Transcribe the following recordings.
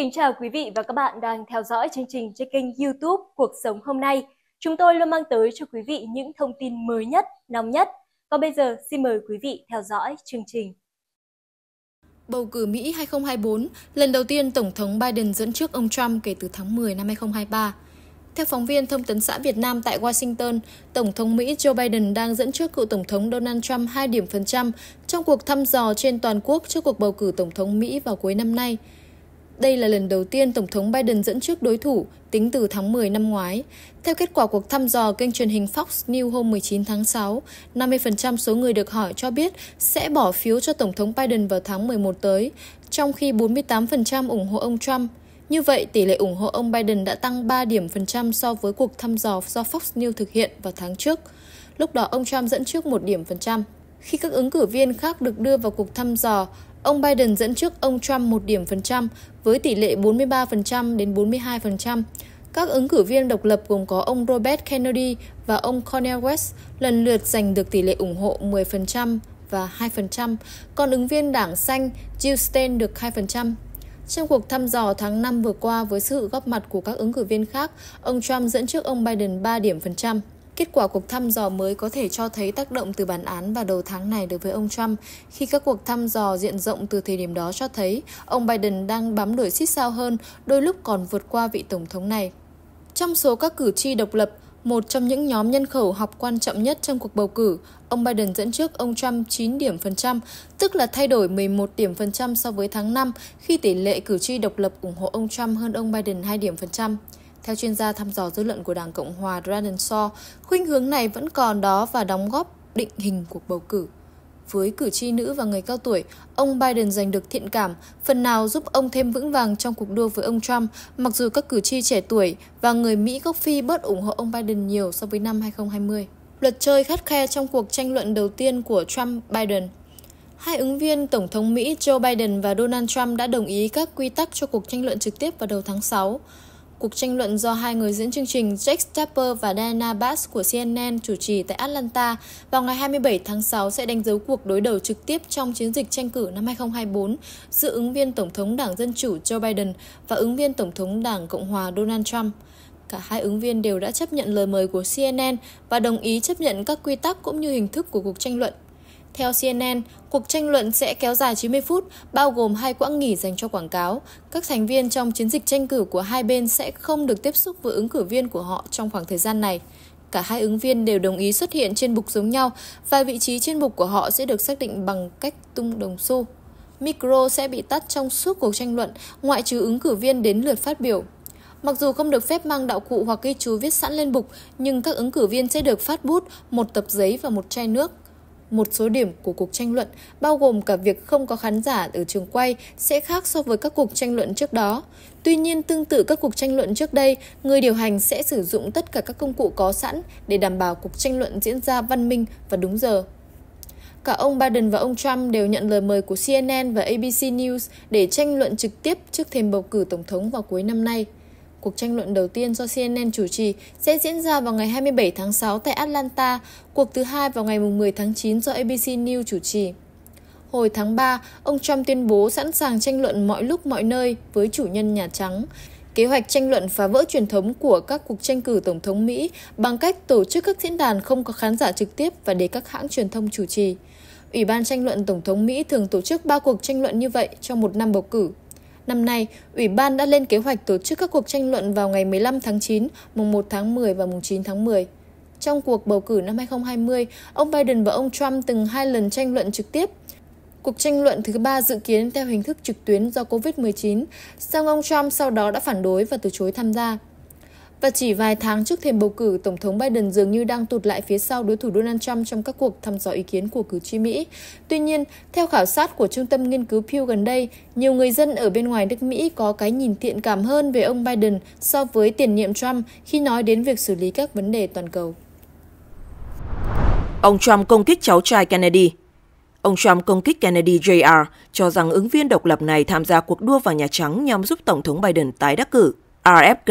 kính chào quý vị và các bạn đang theo dõi chương trình trên kênh YouTube Cuộc sống hôm nay. Chúng tôi luôn mang tới cho quý vị những thông tin mới nhất, nóng nhất. Còn bây giờ xin mời quý vị theo dõi chương trình. Bầu cử Mỹ 2024, lần đầu tiên Tổng thống Biden dẫn trước ông Trump kể từ tháng 10 năm 2023. Theo phóng viên Thông tấn xã Việt Nam tại Washington, Tổng thống Mỹ Joe Biden đang dẫn trước cựu Tổng thống Donald Trump 2 điểm phần trăm trong cuộc thăm dò trên toàn quốc trước cuộc bầu cử Tổng thống Mỹ vào cuối năm nay – đây là lần đầu tiên Tổng thống Biden dẫn trước đối thủ tính từ tháng 10 năm ngoái. Theo kết quả cuộc thăm dò kênh truyền hình Fox News hôm 19 tháng 6, 50% số người được hỏi cho biết sẽ bỏ phiếu cho Tổng thống Biden vào tháng 11 tới, trong khi 48% ủng hộ ông Trump. Như vậy, tỷ lệ ủng hộ ông Biden đã tăng 3 điểm phần trăm so với cuộc thăm dò do Fox News thực hiện vào tháng trước. Lúc đó ông Trump dẫn trước 1 điểm phần trăm. Khi các ứng cử viên khác được đưa vào cuộc thăm dò, Ông Biden dẫn trước ông Trump một điểm phần trăm với tỷ lệ 43% đến 42%. Các ứng cử viên độc lập gồm có ông Robert Kennedy và ông Cornel West lần lượt giành được tỷ lệ ủng hộ 10% và 2%, còn ứng viên đảng xanh Jill Stein được 2%. Trong cuộc thăm dò tháng 5 vừa qua với sự góp mặt của các ứng cử viên khác, ông Trump dẫn trước ông Biden 3 điểm phần trăm. Kết quả cuộc thăm dò mới có thể cho thấy tác động từ bản án vào đầu tháng này đối với ông Trump, khi các cuộc thăm dò diện rộng từ thời điểm đó cho thấy ông Biden đang bám đuổi xích sao hơn, đôi lúc còn vượt qua vị tổng thống này. Trong số các cử tri độc lập, một trong những nhóm nhân khẩu học quan trọng nhất trong cuộc bầu cử, ông Biden dẫn trước ông Trump 9 điểm phần trăm, tức là thay đổi 11 điểm phần trăm so với tháng 5 khi tỷ lệ cử tri độc lập ủng hộ ông Trump hơn ông Biden 2 điểm phần trăm. Theo chuyên gia thăm dò dư luận của Đảng Cộng hòa Brandon Shaw, khuynh hướng này vẫn còn đó và đóng góp định hình cuộc bầu cử. Với cử tri nữ và người cao tuổi, ông Biden giành được thiện cảm, phần nào giúp ông thêm vững vàng trong cuộc đua với ông Trump, mặc dù các cử tri trẻ tuổi và người Mỹ gốc Phi bớt ủng hộ ông Biden nhiều so với năm 2020. Luật chơi khắt khe trong cuộc tranh luận đầu tiên của Trump-Biden Hai ứng viên Tổng thống Mỹ Joe Biden và Donald Trump đã đồng ý các quy tắc cho cuộc tranh luận trực tiếp vào đầu tháng 6 cuộc tranh luận do hai người dẫn chương trình Jake Tapper và Diana Bass của CNN chủ trì tại Atlanta vào ngày 27 tháng 6 sẽ đánh dấu cuộc đối đầu trực tiếp trong chiến dịch tranh cử năm 2024 giữa ứng viên Tổng thống Đảng Dân Chủ Joe Biden và ứng viên Tổng thống Đảng Cộng hòa Donald Trump. Cả hai ứng viên đều đã chấp nhận lời mời của CNN và đồng ý chấp nhận các quy tắc cũng như hình thức của cuộc tranh luận theo CNN, cuộc tranh luận sẽ kéo dài 90 phút, bao gồm hai quãng nghỉ dành cho quảng cáo. Các thành viên trong chiến dịch tranh cử của hai bên sẽ không được tiếp xúc với ứng cử viên của họ trong khoảng thời gian này. Cả hai ứng viên đều đồng ý xuất hiện trên bục giống nhau và vị trí trên bục của họ sẽ được xác định bằng cách tung đồng xu. Micro sẽ bị tắt trong suốt cuộc tranh luận, ngoại trừ ứng cử viên đến lượt phát biểu. Mặc dù không được phép mang đạo cụ hoặc ghi chú viết sẵn lên bục, nhưng các ứng cử viên sẽ được phát bút, một tập giấy và một chai nước một số điểm của cuộc tranh luận, bao gồm cả việc không có khán giả ở trường quay, sẽ khác so với các cuộc tranh luận trước đó. Tuy nhiên, tương tự các cuộc tranh luận trước đây, người điều hành sẽ sử dụng tất cả các công cụ có sẵn để đảm bảo cuộc tranh luận diễn ra văn minh và đúng giờ. Cả ông Biden và ông Trump đều nhận lời mời của CNN và ABC News để tranh luận trực tiếp trước thềm bầu cử tổng thống vào cuối năm nay. Cuộc tranh luận đầu tiên do CNN chủ trì sẽ diễn ra vào ngày 27 tháng 6 tại Atlanta, cuộc thứ hai vào ngày 10 tháng 9 do ABC News chủ trì. Hồi tháng 3, ông Trump tuyên bố sẵn sàng tranh luận mọi lúc mọi nơi với chủ nhân Nhà Trắng. Kế hoạch tranh luận phá vỡ truyền thống của các cuộc tranh cử Tổng thống Mỹ bằng cách tổ chức các diễn đàn không có khán giả trực tiếp và để các hãng truyền thông chủ trì. Ủy ban tranh luận Tổng thống Mỹ thường tổ chức 3 cuộc tranh luận như vậy trong một năm bầu cử Năm nay, Ủy ban đã lên kế hoạch tổ chức các cuộc tranh luận vào ngày 15 tháng 9, mùng 1 tháng 10 và mùng 9 tháng 10. Trong cuộc bầu cử năm 2020, ông Biden và ông Trump từng hai lần tranh luận trực tiếp. Cuộc tranh luận thứ ba dự kiến theo hình thức trực tuyến do COVID-19, song ông Trump sau đó đã phản đối và từ chối tham gia. Và chỉ vài tháng trước thềm bầu cử, Tổng thống Biden dường như đang tụt lại phía sau đối thủ Donald Trump trong các cuộc thăm dò ý kiến của cử tri Mỹ. Tuy nhiên, theo khảo sát của Trung tâm Nghiên cứu Pew gần đây, nhiều người dân ở bên ngoài nước Mỹ có cái nhìn thiện cảm hơn về ông Biden so với tiền nhiệm Trump khi nói đến việc xử lý các vấn đề toàn cầu. Ông Trump công kích cháu trai Kennedy Ông Trump công kích Kennedy Jr. cho rằng ứng viên độc lập này tham gia cuộc đua vào Nhà Trắng nhằm giúp Tổng thống Biden tái đắc cử. RFK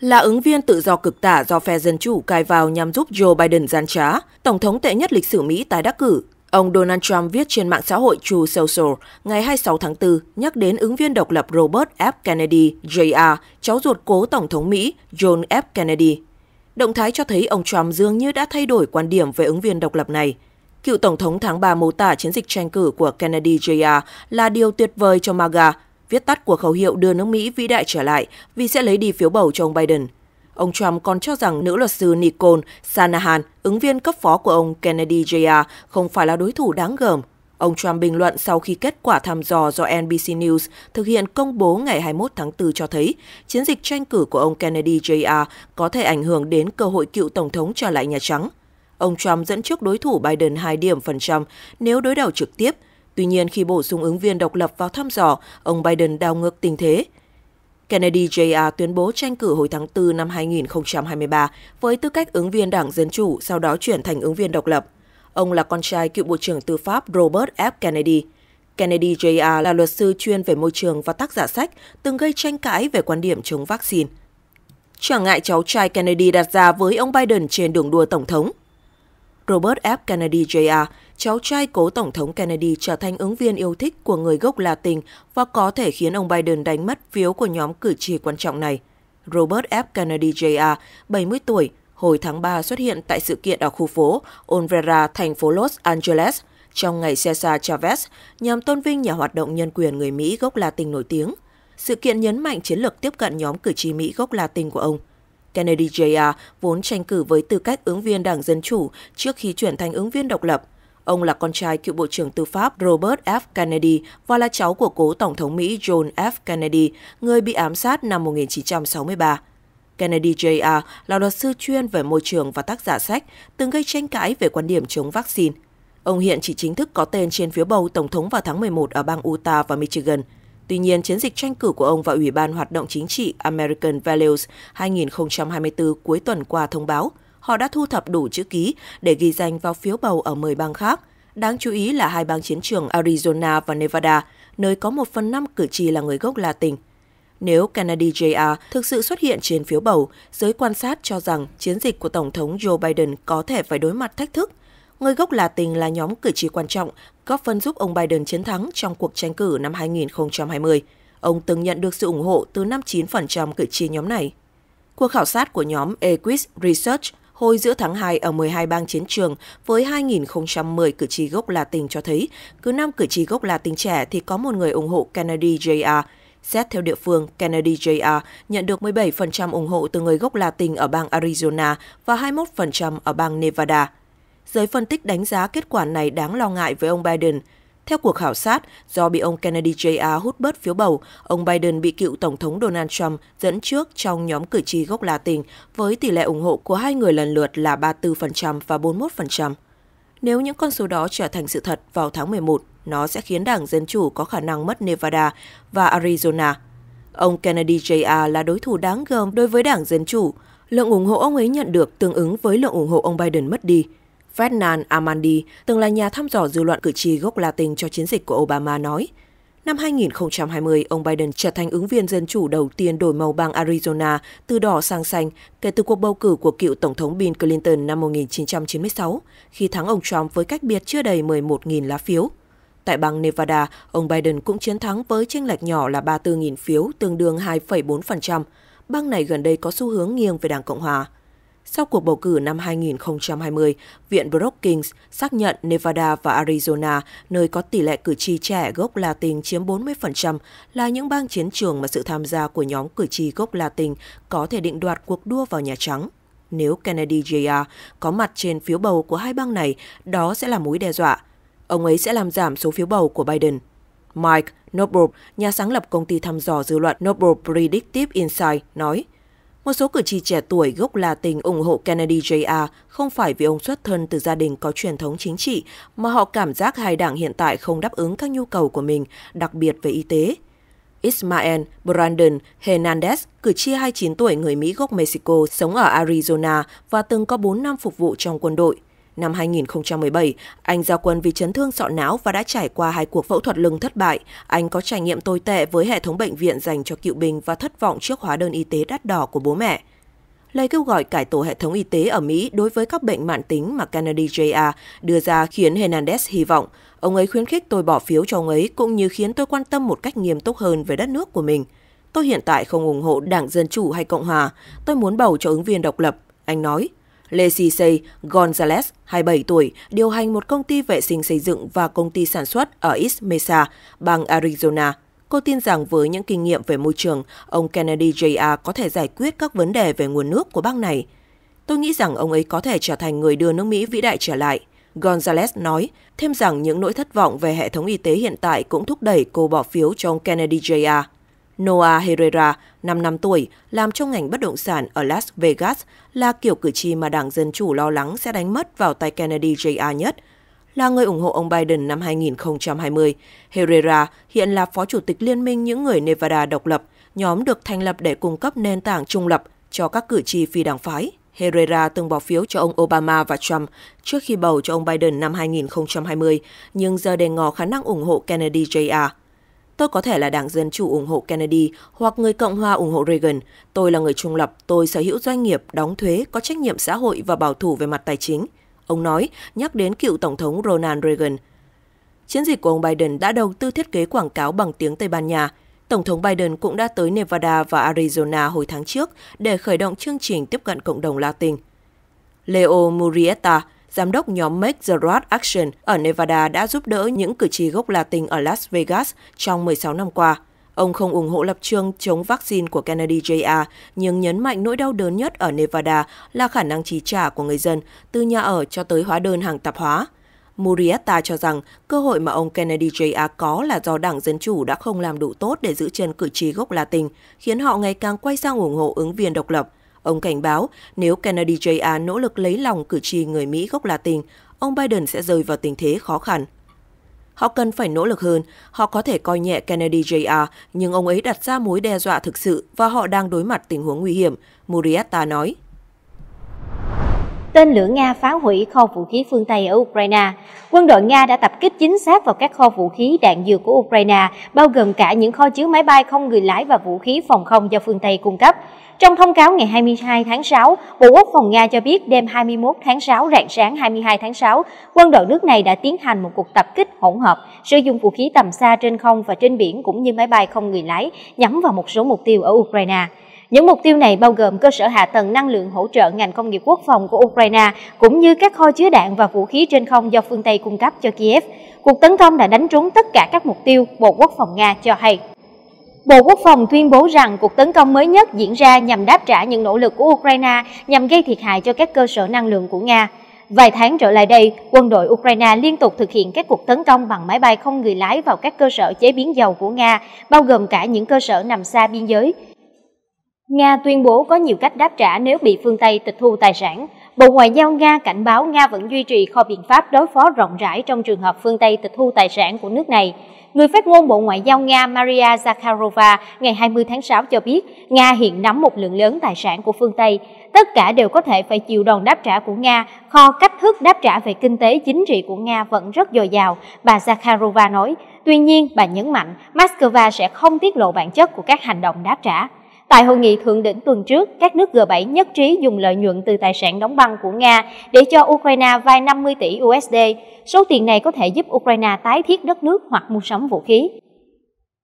là ứng viên tự do cực tả do phe Dân Chủ cài vào nhằm giúp Joe Biden gian trá, tổng thống tệ nhất lịch sử Mỹ tái đắc cử. Ông Donald Trump viết trên mạng xã hội True Social ngày 26 tháng 4 nhắc đến ứng viên độc lập Robert F. Kennedy Jr., cháu ruột cố Tổng thống Mỹ John F. Kennedy. Động thái cho thấy ông Trump dường như đã thay đổi quan điểm về ứng viên độc lập này. Cựu Tổng thống tháng 3 mô tả chiến dịch tranh cử của Kennedy Jr. là điều tuyệt vời cho MAGA, viết tắt của khẩu hiệu đưa nước Mỹ vĩ đại trở lại vì sẽ lấy đi phiếu bầu cho ông Biden. Ông Trump còn cho rằng nữ luật sư Nicole Sanahan, ứng viên cấp phó của ông Kennedy Jr., không phải là đối thủ đáng gờm. Ông Trump bình luận sau khi kết quả thăm dò do NBC News thực hiện công bố ngày 21 tháng 4 cho thấy chiến dịch tranh cử của ông Kennedy Jr. có thể ảnh hưởng đến cơ hội cựu Tổng thống trở lại Nhà Trắng. Ông Trump dẫn trước đối thủ Biden 2 điểm phần trăm nếu đối đầu trực tiếp – Tuy nhiên, khi bổ sung ứng viên độc lập vào thăm dò, ông Biden đảo ngược tình thế. Kennedy Jr. tuyên bố tranh cử hồi tháng 4 năm 2023 với tư cách ứng viên Đảng Dân Chủ, sau đó chuyển thành ứng viên độc lập. Ông là con trai cựu Bộ trưởng Tư pháp Robert F. Kennedy. Kennedy Jr. là luật sư chuyên về môi trường và tác giả sách, từng gây tranh cãi về quan điểm chống vaccine. Trở ngại cháu trai Kennedy đặt ra với ông Biden trên đường đua Tổng thống – Robert F. Kennedy Jr., cháu trai cố Tổng thống Kennedy trở thành ứng viên yêu thích của người gốc Latin và có thể khiến ông Biden đánh mất phiếu của nhóm cử tri quan trọng này. Robert F. Kennedy Jr., 70 tuổi, hồi tháng 3 xuất hiện tại sự kiện ở khu phố Olvera, thành phố Los Angeles, trong ngày Cesar Chavez nhằm tôn vinh nhà hoạt động nhân quyền người Mỹ gốc Latin nổi tiếng. Sự kiện nhấn mạnh chiến lược tiếp cận nhóm cử tri Mỹ gốc Latin của ông – Kennedy Jr. vốn tranh cử với tư cách ứng viên Đảng Dân Chủ trước khi chuyển thành ứng viên độc lập. Ông là con trai cựu Bộ trưởng Tư pháp Robert F. Kennedy và là cháu của cố Tổng thống Mỹ John F. Kennedy, người bị ám sát năm 1963. Kennedy Jr. là luật sư chuyên về môi trường và tác giả sách, từng gây tranh cãi về quan điểm chống vaccine. Ông hiện chỉ chính thức có tên trên phiếu bầu Tổng thống vào tháng 11 ở bang Utah và Michigan – Tuy nhiên, chiến dịch tranh cử của ông và Ủy ban Hoạt động Chính trị American Values 2024 cuối tuần qua thông báo họ đã thu thập đủ chữ ký để ghi danh vào phiếu bầu ở 10 bang khác. Đáng chú ý là hai bang chiến trường Arizona và Nevada, nơi có một phần năm cử tri là người gốc Latin. Nếu Kennedy Jr. thực sự xuất hiện trên phiếu bầu, giới quan sát cho rằng chiến dịch của Tổng thống Joe Biden có thể phải đối mặt thách thức – Người gốc Là Tình là nhóm cử tri quan trọng, góp phần giúp ông Biden chiến thắng trong cuộc tranh cử năm 2020. Ông từng nhận được sự ủng hộ từ 59% cử tri nhóm này. Cuộc khảo sát của nhóm Equis Research hồi giữa tháng 2 ở 12 bang chiến trường với 2.010 cử tri gốc Latin cho thấy cứ 5 cử tri gốc Latin trẻ thì có một người ủng hộ Kennedy Jr. Xét theo địa phương, Kennedy Jr. nhận được 17% ủng hộ từ người gốc Latin ở bang Arizona và 21% ở bang Nevada. Giới phân tích đánh giá kết quả này đáng lo ngại với ông Biden. Theo cuộc khảo sát, do bị ông Kennedy Jr. hút bớt phiếu bầu, ông Biden bị cựu Tổng thống Donald Trump dẫn trước trong nhóm cử tri gốc Latin với tỷ lệ ủng hộ của hai người lần lượt là 34% và 41%. Nếu những con số đó trở thành sự thật vào tháng 11, nó sẽ khiến Đảng Dân Chủ có khả năng mất Nevada và Arizona. Ông Kennedy Jr. là đối thủ đáng gờm đối với Đảng Dân Chủ. Lượng ủng hộ ông ấy nhận được tương ứng với lượng ủng hộ ông Biden mất đi – Ferdinand Amandi từng là nhà thăm dò dư luận cử tri gốc Latin cho chiến dịch của Obama nói, Năm 2020, ông Biden trở thành ứng viên dân chủ đầu tiên đổi màu bang Arizona từ đỏ sang xanh kể từ cuộc bầu cử của cựu Tổng thống Bill Clinton năm 1996, khi thắng ông Trump với cách biệt chưa đầy 11.000 lá phiếu. Tại bang Nevada, ông Biden cũng chiến thắng với chênh lệch nhỏ là 34.000 phiếu, tương đương 2,4%. Bang này gần đây có xu hướng nghiêng về Đảng Cộng hòa. Sau cuộc bầu cử năm 2020, Viện Brookings xác nhận Nevada và Arizona, nơi có tỷ lệ cử tri trẻ gốc Latin chiếm 40%, là những bang chiến trường mà sự tham gia của nhóm cử tri gốc Latin có thể định đoạt cuộc đua vào Nhà Trắng. Nếu Kennedy Jr. có mặt trên phiếu bầu của hai bang này, đó sẽ là mối đe dọa. Ông ấy sẽ làm giảm số phiếu bầu của Biden. Mike Noble, nhà sáng lập công ty thăm dò dư luận Noble Predictive Insight, nói – một số cử tri trẻ tuổi gốc tình ủng hộ Kennedy Jr. không phải vì ông xuất thân từ gia đình có truyền thống chính trị, mà họ cảm giác hai đảng hiện tại không đáp ứng các nhu cầu của mình, đặc biệt về y tế. Ismael Brandon Hernandez, cử tri 29 tuổi người Mỹ gốc Mexico, sống ở Arizona và từng có 4 năm phục vụ trong quân đội. Năm 2017, anh ra quân vì chấn thương sọ não và đã trải qua hai cuộc phẫu thuật lưng thất bại. Anh có trải nghiệm tồi tệ với hệ thống bệnh viện dành cho cựu binh và thất vọng trước hóa đơn y tế đắt đỏ của bố mẹ. Lời kêu gọi cải tổ hệ thống y tế ở Mỹ đối với các bệnh mạng tính mà Kennedy Jr. đưa ra khiến Hernandez hy vọng. Ông ấy khuyến khích tôi bỏ phiếu cho ông ấy cũng như khiến tôi quan tâm một cách nghiêm túc hơn về đất nước của mình. Tôi hiện tại không ủng hộ Đảng Dân Chủ hay Cộng Hòa. Tôi muốn bầu cho ứng viên độc lập, anh nói. Leslie Gonzalez, 27 tuổi, điều hành một công ty vệ sinh xây dựng và công ty sản xuất ở East Mesa, bang Arizona. Cô tin rằng với những kinh nghiệm về môi trường, ông Kennedy Jr. có thể giải quyết các vấn đề về nguồn nước của bang này. Tôi nghĩ rằng ông ấy có thể trở thành người đưa nước Mỹ vĩ đại trở lại. Gonzalez nói thêm rằng những nỗi thất vọng về hệ thống y tế hiện tại cũng thúc đẩy cô bỏ phiếu cho ông Kennedy Jr. Noah Herrera, 5 năm tuổi, làm trong ngành bất động sản ở Las Vegas là kiểu cử tri mà Đảng Dân Chủ lo lắng sẽ đánh mất vào tay Kennedy Jr. nhất. Là người ủng hộ ông Biden năm 2020, Herrera hiện là Phó Chủ tịch Liên minh những người Nevada độc lập, nhóm được thành lập để cung cấp nền tảng trung lập cho các cử tri phi đảng phái. Herrera từng bỏ phiếu cho ông Obama và Trump trước khi bầu cho ông Biden năm 2020, nhưng giờ đề ngỏ khả năng ủng hộ Kennedy Jr. Tôi có thể là đảng Dân Chủ ủng hộ Kennedy hoặc người Cộng hòa ủng hộ Reagan. Tôi là người trung lập, tôi sở hữu doanh nghiệp, đóng thuế, có trách nhiệm xã hội và bảo thủ về mặt tài chính. Ông nói, nhắc đến cựu Tổng thống Ronald Reagan. Chiến dịch của ông Biden đã đầu tư thiết kế quảng cáo bằng tiếng Tây Ban Nha. Tổng thống Biden cũng đã tới Nevada và Arizona hồi tháng trước để khởi động chương trình tiếp cận cộng đồng Latin. Leo Murrieta, giám đốc nhóm Make the Road Action ở Nevada đã giúp đỡ những cử tri gốc Latin ở Las Vegas trong 16 năm qua. Ông không ủng hộ lập trường chống vaccine của Kennedy Jr., nhưng nhấn mạnh nỗi đau đớn nhất ở Nevada là khả năng chi trả của người dân, từ nhà ở cho tới hóa đơn hàng tạp hóa. Murrieta cho rằng cơ hội mà ông Kennedy Jr. có là do Đảng Dân Chủ đã không làm đủ tốt để giữ chân cử tri gốc Latin, khiến họ ngày càng quay sang ủng hộ ứng viên độc lập. Ông cảnh báo nếu Kennedy JR nỗ lực lấy lòng cử tri người Mỹ gốc Latin, ông Biden sẽ rơi vào tình thế khó khăn. Họ cần phải nỗ lực hơn, họ có thể coi nhẹ Kennedy JR, nhưng ông ấy đặt ra mối đe dọa thực sự và họ đang đối mặt tình huống nguy hiểm, Murrieta nói tên lửa Nga phá hủy kho vũ khí phương Tây ở Ukraine. Quân đội Nga đã tập kích chính xác vào các kho vũ khí đạn dược của Ukraine, bao gồm cả những kho chứa máy bay không người lái và vũ khí phòng không do phương Tây cung cấp. Trong thông cáo ngày 22 tháng 6, Bộ Quốc phòng Nga cho biết đêm 21 tháng 6 rạng sáng 22 tháng 6, quân đội nước này đã tiến hành một cuộc tập kích hỗn hợp, sử dụng vũ khí tầm xa trên không và trên biển cũng như máy bay không người lái nhắm vào một số mục tiêu ở Ukraine. Những mục tiêu này bao gồm cơ sở hạ tầng năng lượng hỗ trợ ngành công nghiệp quốc phòng của Ukraine, cũng như các kho chứa đạn và vũ khí trên không do phương Tây cung cấp cho Kiev. Cuộc tấn công đã đánh trúng tất cả các mục tiêu, Bộ Quốc phòng Nga cho hay. Bộ Quốc phòng tuyên bố rằng cuộc tấn công mới nhất diễn ra nhằm đáp trả những nỗ lực của Ukraine nhằm gây thiệt hại cho các cơ sở năng lượng của Nga. Vài tháng trở lại đây, quân đội Ukraine liên tục thực hiện các cuộc tấn công bằng máy bay không người lái vào các cơ sở chế biến dầu của Nga, bao gồm cả những cơ sở nằm xa biên giới. Nga tuyên bố có nhiều cách đáp trả nếu bị phương Tây tịch thu tài sản. Bộ Ngoại giao Nga cảnh báo Nga vẫn duy trì kho biện pháp đối phó rộng rãi trong trường hợp phương Tây tịch thu tài sản của nước này. Người phát ngôn Bộ Ngoại giao Nga Maria Zakharova ngày 20 tháng 6 cho biết Nga hiện nắm một lượng lớn tài sản của phương Tây. Tất cả đều có thể phải chịu đòn đáp trả của Nga, kho cách thức đáp trả về kinh tế chính trị của Nga vẫn rất dồi dào, bà Zakharova nói. Tuy nhiên, bà nhấn mạnh Moscow sẽ không tiết lộ bản chất của các hành động đáp trả. Tại hội nghị thượng đỉnh tuần trước, các nước G7 nhất trí dùng lợi nhuận từ tài sản đóng băng của Nga để cho Ukraine vay 50 tỷ USD. Số tiền này có thể giúp Ukraine tái thiết đất nước hoặc mua sắm vũ khí.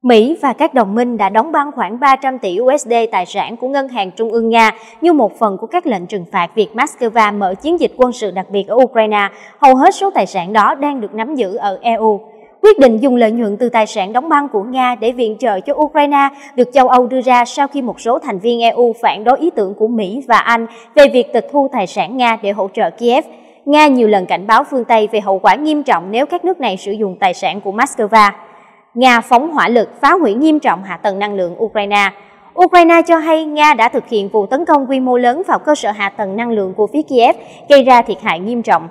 Mỹ và các đồng minh đã đóng băng khoảng 300 tỷ USD tài sản của Ngân hàng Trung ương Nga như một phần của các lệnh trừng phạt việc Moscow mở chiến dịch quân sự đặc biệt ở Ukraine. Hầu hết số tài sản đó đang được nắm giữ ở EU. Quyết định dùng lợi nhuận từ tài sản đóng băng của Nga để viện trợ cho Ukraine được châu Âu đưa ra sau khi một số thành viên EU phản đối ý tưởng của Mỹ và Anh về việc tịch thu tài sản Nga để hỗ trợ Kiev. Nga nhiều lần cảnh báo phương Tây về hậu quả nghiêm trọng nếu các nước này sử dụng tài sản của Moscow. Nga phóng hỏa lực phá hủy nghiêm trọng hạ tầng năng lượng Ukraine. Ukraine cho hay Nga đã thực hiện vụ tấn công quy mô lớn vào cơ sở hạ tầng năng lượng của phía Kiev, gây ra thiệt hại nghiêm trọng.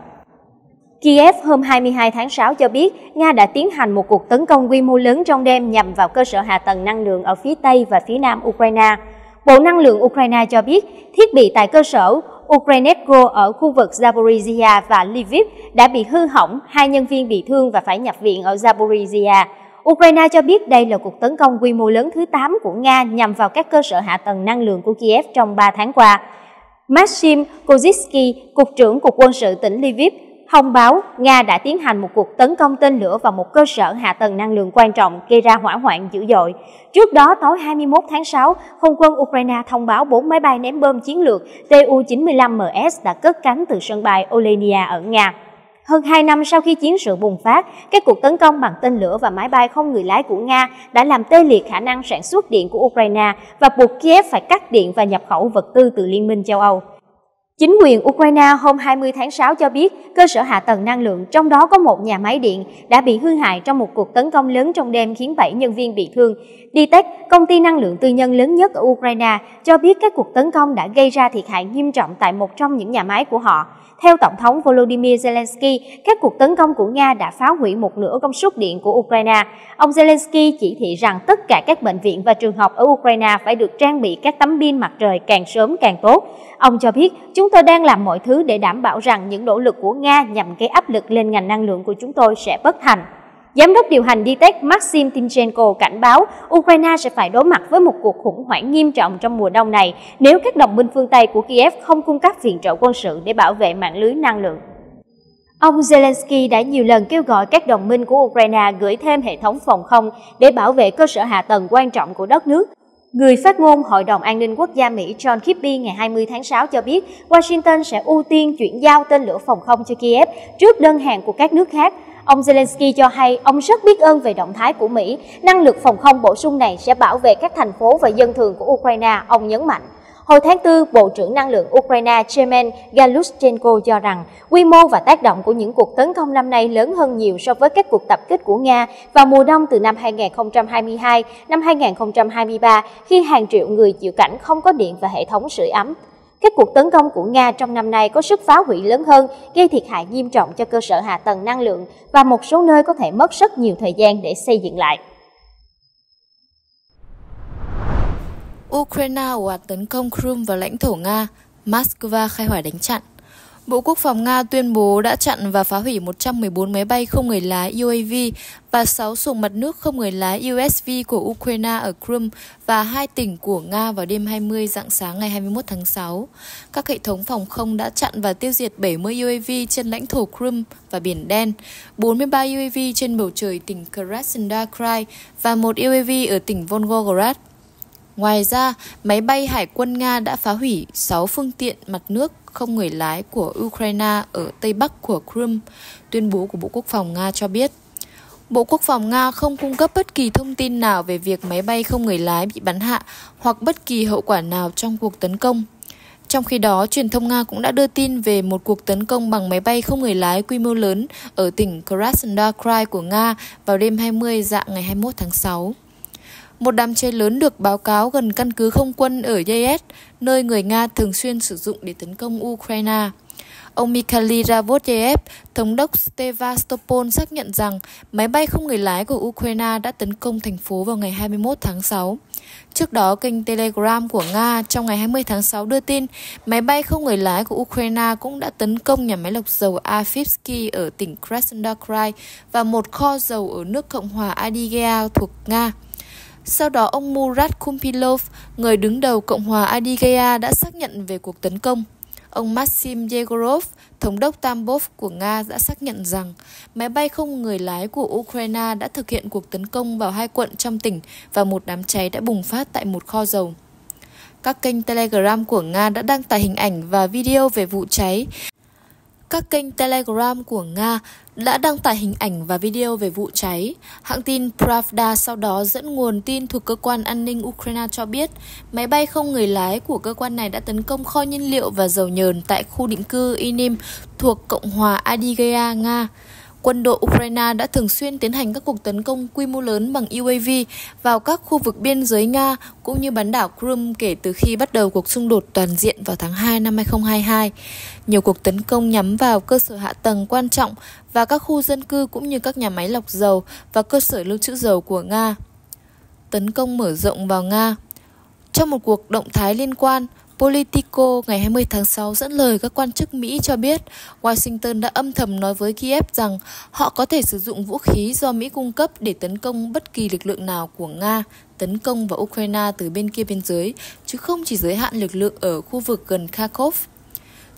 Kiev hôm 22 tháng 6 cho biết Nga đã tiến hành một cuộc tấn công quy mô lớn trong đêm nhằm vào cơ sở hạ tầng năng lượng ở phía Tây và phía Nam Ukraine. Bộ Năng lượng Ukraine cho biết thiết bị tại cơ sở Ukrainepro ở khu vực Zaporizhia và Lviv đã bị hư hỏng, hai nhân viên bị thương và phải nhập viện ở Zaporizhia. Ukraine cho biết đây là cuộc tấn công quy mô lớn thứ 8 của Nga nhằm vào các cơ sở hạ tầng năng lượng của Kiev trong 3 tháng qua. Maxim Kozitsky, Cục trưởng Cục quân sự tỉnh Lviv, thông báo Nga đã tiến hành một cuộc tấn công tên lửa vào một cơ sở hạ tầng năng lượng quan trọng gây ra hỏa hoạn dữ dội. Trước đó, tối 21 tháng 6, không quân Ukraine thông báo 4 máy bay ném bom chiến lược Tu-95MS đã cất cánh từ sân bay Olenia ở Nga. Hơn 2 năm sau khi chiến sự bùng phát, các cuộc tấn công bằng tên lửa và máy bay không người lái của Nga đã làm tê liệt khả năng sản xuất điện của Ukraine và buộc Kiev phải cắt điện và nhập khẩu vật tư từ Liên minh châu Âu. Chính quyền Ukraine hôm 20 tháng 6 cho biết cơ sở hạ tầng năng lượng, trong đó có một nhà máy điện, đã bị hư hại trong một cuộc tấn công lớn trong đêm khiến 7 nhân viên bị thương. DTEC, công ty năng lượng tư nhân lớn nhất ở Ukraine, cho biết các cuộc tấn công đã gây ra thiệt hại nghiêm trọng tại một trong những nhà máy của họ. Theo Tổng thống Volodymyr Zelensky, các cuộc tấn công của Nga đã phá hủy một nửa công suất điện của Ukraine. Ông Zelensky chỉ thị rằng tất cả các bệnh viện và trường học ở Ukraine phải được trang bị các tấm pin mặt trời càng sớm càng tốt. Ông cho biết, chúng tôi đang làm mọi thứ để đảm bảo rằng những nỗ lực của Nga nhằm gây áp lực lên ngành năng lượng của chúng tôi sẽ bất thành. Giám đốc điều hành DTEC Maxim Timchenko cảnh báo Ukraine sẽ phải đối mặt với một cuộc khủng hoảng nghiêm trọng trong mùa đông này nếu các đồng minh phương Tây của Kiev không cung cấp viện trợ quân sự để bảo vệ mạng lưới năng lượng. Ông Zelensky đã nhiều lần kêu gọi các đồng minh của Ukraine gửi thêm hệ thống phòng không để bảo vệ cơ sở hạ tầng quan trọng của đất nước. Người phát ngôn Hội đồng An ninh Quốc gia Mỹ John Kirby ngày 20 tháng 6 cho biết Washington sẽ ưu tiên chuyển giao tên lửa phòng không cho Kiev trước đơn hàng của các nước khác – Ông Zelensky cho hay ông rất biết ơn về động thái của Mỹ. Năng lực phòng không bổ sung này sẽ bảo vệ các thành phố và dân thường của Ukraine, ông nhấn mạnh. Hồi tháng 4, Bộ trưởng Năng lượng Ukraine Chairman Galushchenko cho rằng quy mô và tác động của những cuộc tấn công năm nay lớn hơn nhiều so với các cuộc tập kích của Nga vào mùa đông từ năm 2022, năm 2023 khi hàng triệu người chịu cảnh không có điện và hệ thống sưởi ấm các cuộc tấn công của Nga trong năm nay có sức phá hủy lớn hơn, gây thiệt hại nghiêm trọng cho cơ sở hạ tầng năng lượng và một số nơi có thể mất rất nhiều thời gian để xây dựng lại. Ukraine ồ ạt tấn công Crimea vào lãnh thổ Nga, Moscow khai hỏa đánh chặn. Bộ Quốc phòng Nga tuyên bố đã chặn và phá hủy 114 máy bay không người lái UAV và 6 xuồng mặt nước không người lái USV của Ukraine ở Crimea và hai tỉnh của Nga vào đêm 20 dạng sáng ngày 21 tháng 6. Các hệ thống phòng không đã chặn và tiêu diệt 70 UAV trên lãnh thổ Crimea và Biển Đen, 43 UAV trên bầu trời tỉnh Krasnodar Krai và một UAV ở tỉnh Volgograd. Ngoài ra, máy bay hải quân Nga đã phá hủy 6 phương tiện mặt nước không người lái của Ukraine ở tây bắc của Crimea, tuyên bố của Bộ Quốc phòng Nga cho biết. Bộ Quốc phòng Nga không cung cấp bất kỳ thông tin nào về việc máy bay không người lái bị bắn hạ hoặc bất kỳ hậu quả nào trong cuộc tấn công. Trong khi đó, truyền thông Nga cũng đã đưa tin về một cuộc tấn công bằng máy bay không người lái quy mô lớn ở tỉnh Krasnodar Krai của Nga vào đêm 20 dạng ngày 21 tháng 6. Một đám cháy lớn được báo cáo gần căn cứ không quân ở Yez, nơi người Nga thường xuyên sử dụng để tấn công Ukraine. Ông Mikhail Ravodyev, thống đốc Sevastopol xác nhận rằng máy bay không người lái của Ukraine đã tấn công thành phố vào ngày 21 tháng 6. Trước đó, kênh Telegram của Nga trong ngày 20 tháng 6 đưa tin máy bay không người lái của Ukraine cũng đã tấn công nhà máy lọc dầu Afipsky ở tỉnh Krasnodar Krai và một kho dầu ở nước Cộng hòa Adygea thuộc Nga. Sau đó ông Murat Kumpilov, người đứng đầu Cộng hòa Adygea, đã xác nhận về cuộc tấn công. Ông Maxim Yegorov, thống đốc Tambov của Nga đã xác nhận rằng máy bay không người lái của Ukraine đã thực hiện cuộc tấn công vào hai quận trong tỉnh và một đám cháy đã bùng phát tại một kho dầu. Các kênh Telegram của Nga đã đăng tải hình ảnh và video về vụ cháy các kênh Telegram của Nga đã đăng tải hình ảnh và video về vụ cháy. Hãng tin Pravda sau đó dẫn nguồn tin thuộc cơ quan an ninh Ukraine cho biết, máy bay không người lái của cơ quan này đã tấn công kho nhiên liệu và dầu nhờn tại khu định cư Inim thuộc Cộng hòa Adygea, Nga. Quân đội Ukraine đã thường xuyên tiến hành các cuộc tấn công quy mô lớn bằng UAV vào các khu vực biên giới Nga cũng như bán đảo Crimea kể từ khi bắt đầu cuộc xung đột toàn diện vào tháng 2 năm 2022. Nhiều cuộc tấn công nhắm vào cơ sở hạ tầng quan trọng và các khu dân cư cũng như các nhà máy lọc dầu và cơ sở lưu trữ dầu của Nga. Tấn công mở rộng vào Nga Trong một cuộc động thái liên quan, Politico ngày 20 tháng 6 dẫn lời các quan chức Mỹ cho biết Washington đã âm thầm nói với Kiev rằng họ có thể sử dụng vũ khí do Mỹ cung cấp để tấn công bất kỳ lực lượng nào của Nga tấn công vào Ukraine từ bên kia biên giới, chứ không chỉ giới hạn lực lượng ở khu vực gần Kharkov.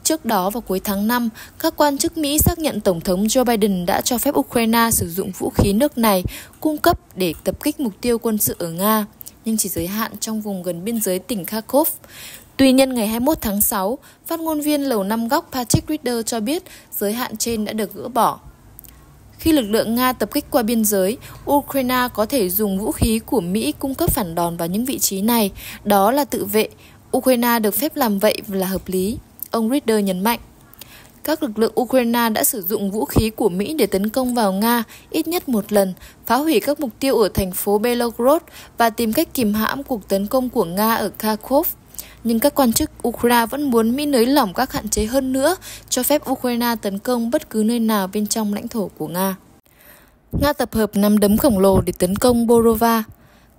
Trước đó vào cuối tháng 5, các quan chức Mỹ xác nhận Tổng thống Joe Biden đã cho phép Ukraine sử dụng vũ khí nước này cung cấp để tập kích mục tiêu quân sự ở Nga, nhưng chỉ giới hạn trong vùng gần biên giới tỉnh Kharkov. Tuy nhiên, ngày 21 tháng 6, phát ngôn viên Lầu Năm Góc Patrick Reader cho biết giới hạn trên đã được gỡ bỏ. Khi lực lượng Nga tập kích qua biên giới, Ukraine có thể dùng vũ khí của Mỹ cung cấp phản đòn vào những vị trí này. Đó là tự vệ. Ukraine được phép làm vậy là hợp lý ông Reader nhấn mạnh. Các lực lượng Ukraine đã sử dụng vũ khí của Mỹ để tấn công vào Nga ít nhất một lần, phá hủy các mục tiêu ở thành phố Belgorod và tìm cách kìm hãm cuộc tấn công của Nga ở Kharkov. Nhưng các quan chức Ukraine vẫn muốn Mỹ nới lỏng các hạn chế hơn nữa, cho phép Ukraine tấn công bất cứ nơi nào bên trong lãnh thổ của Nga. Nga tập hợp năm đấm khổng lồ để tấn công Borova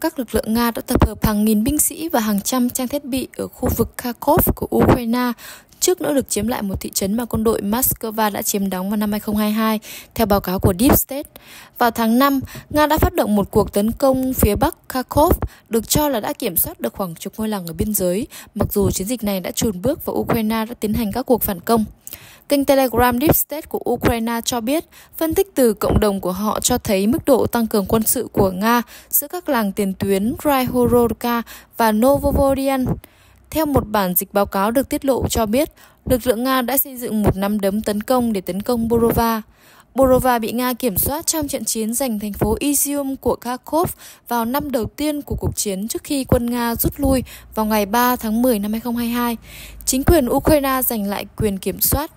các lực lượng Nga đã tập hợp hàng nghìn binh sĩ và hàng trăm trang thiết bị ở khu vực Kharkov của Ukraine trước nỗ lực chiếm lại một thị trấn mà quân đội Moscow đã chiếm đóng vào năm 2022, theo báo cáo của Deep State. Vào tháng 5, Nga đã phát động một cuộc tấn công phía bắc Kharkov, được cho là đã kiểm soát được khoảng chục ngôi làng ở biên giới, mặc dù chiến dịch này đã trùn bước và Ukraine đã tiến hành các cuộc phản công. Kênh Telegram Deep State của Ukraine cho biết, phân tích từ cộng đồng của họ cho thấy mức độ tăng cường quân sự của Nga giữa các làng tiền tuyến Ryhorodka và Novovodian. Theo một bản dịch báo cáo được tiết lộ cho biết, lực lượng Nga đã xây dựng một nắm đấm tấn công để tấn công Borova. Borova bị Nga kiểm soát trong trận chiến giành thành phố Izium của Kharkov vào năm đầu tiên của cuộc chiến trước khi quân Nga rút lui vào ngày 3 tháng 10 năm 2022. Chính quyền Ukraine giành lại quyền kiểm soát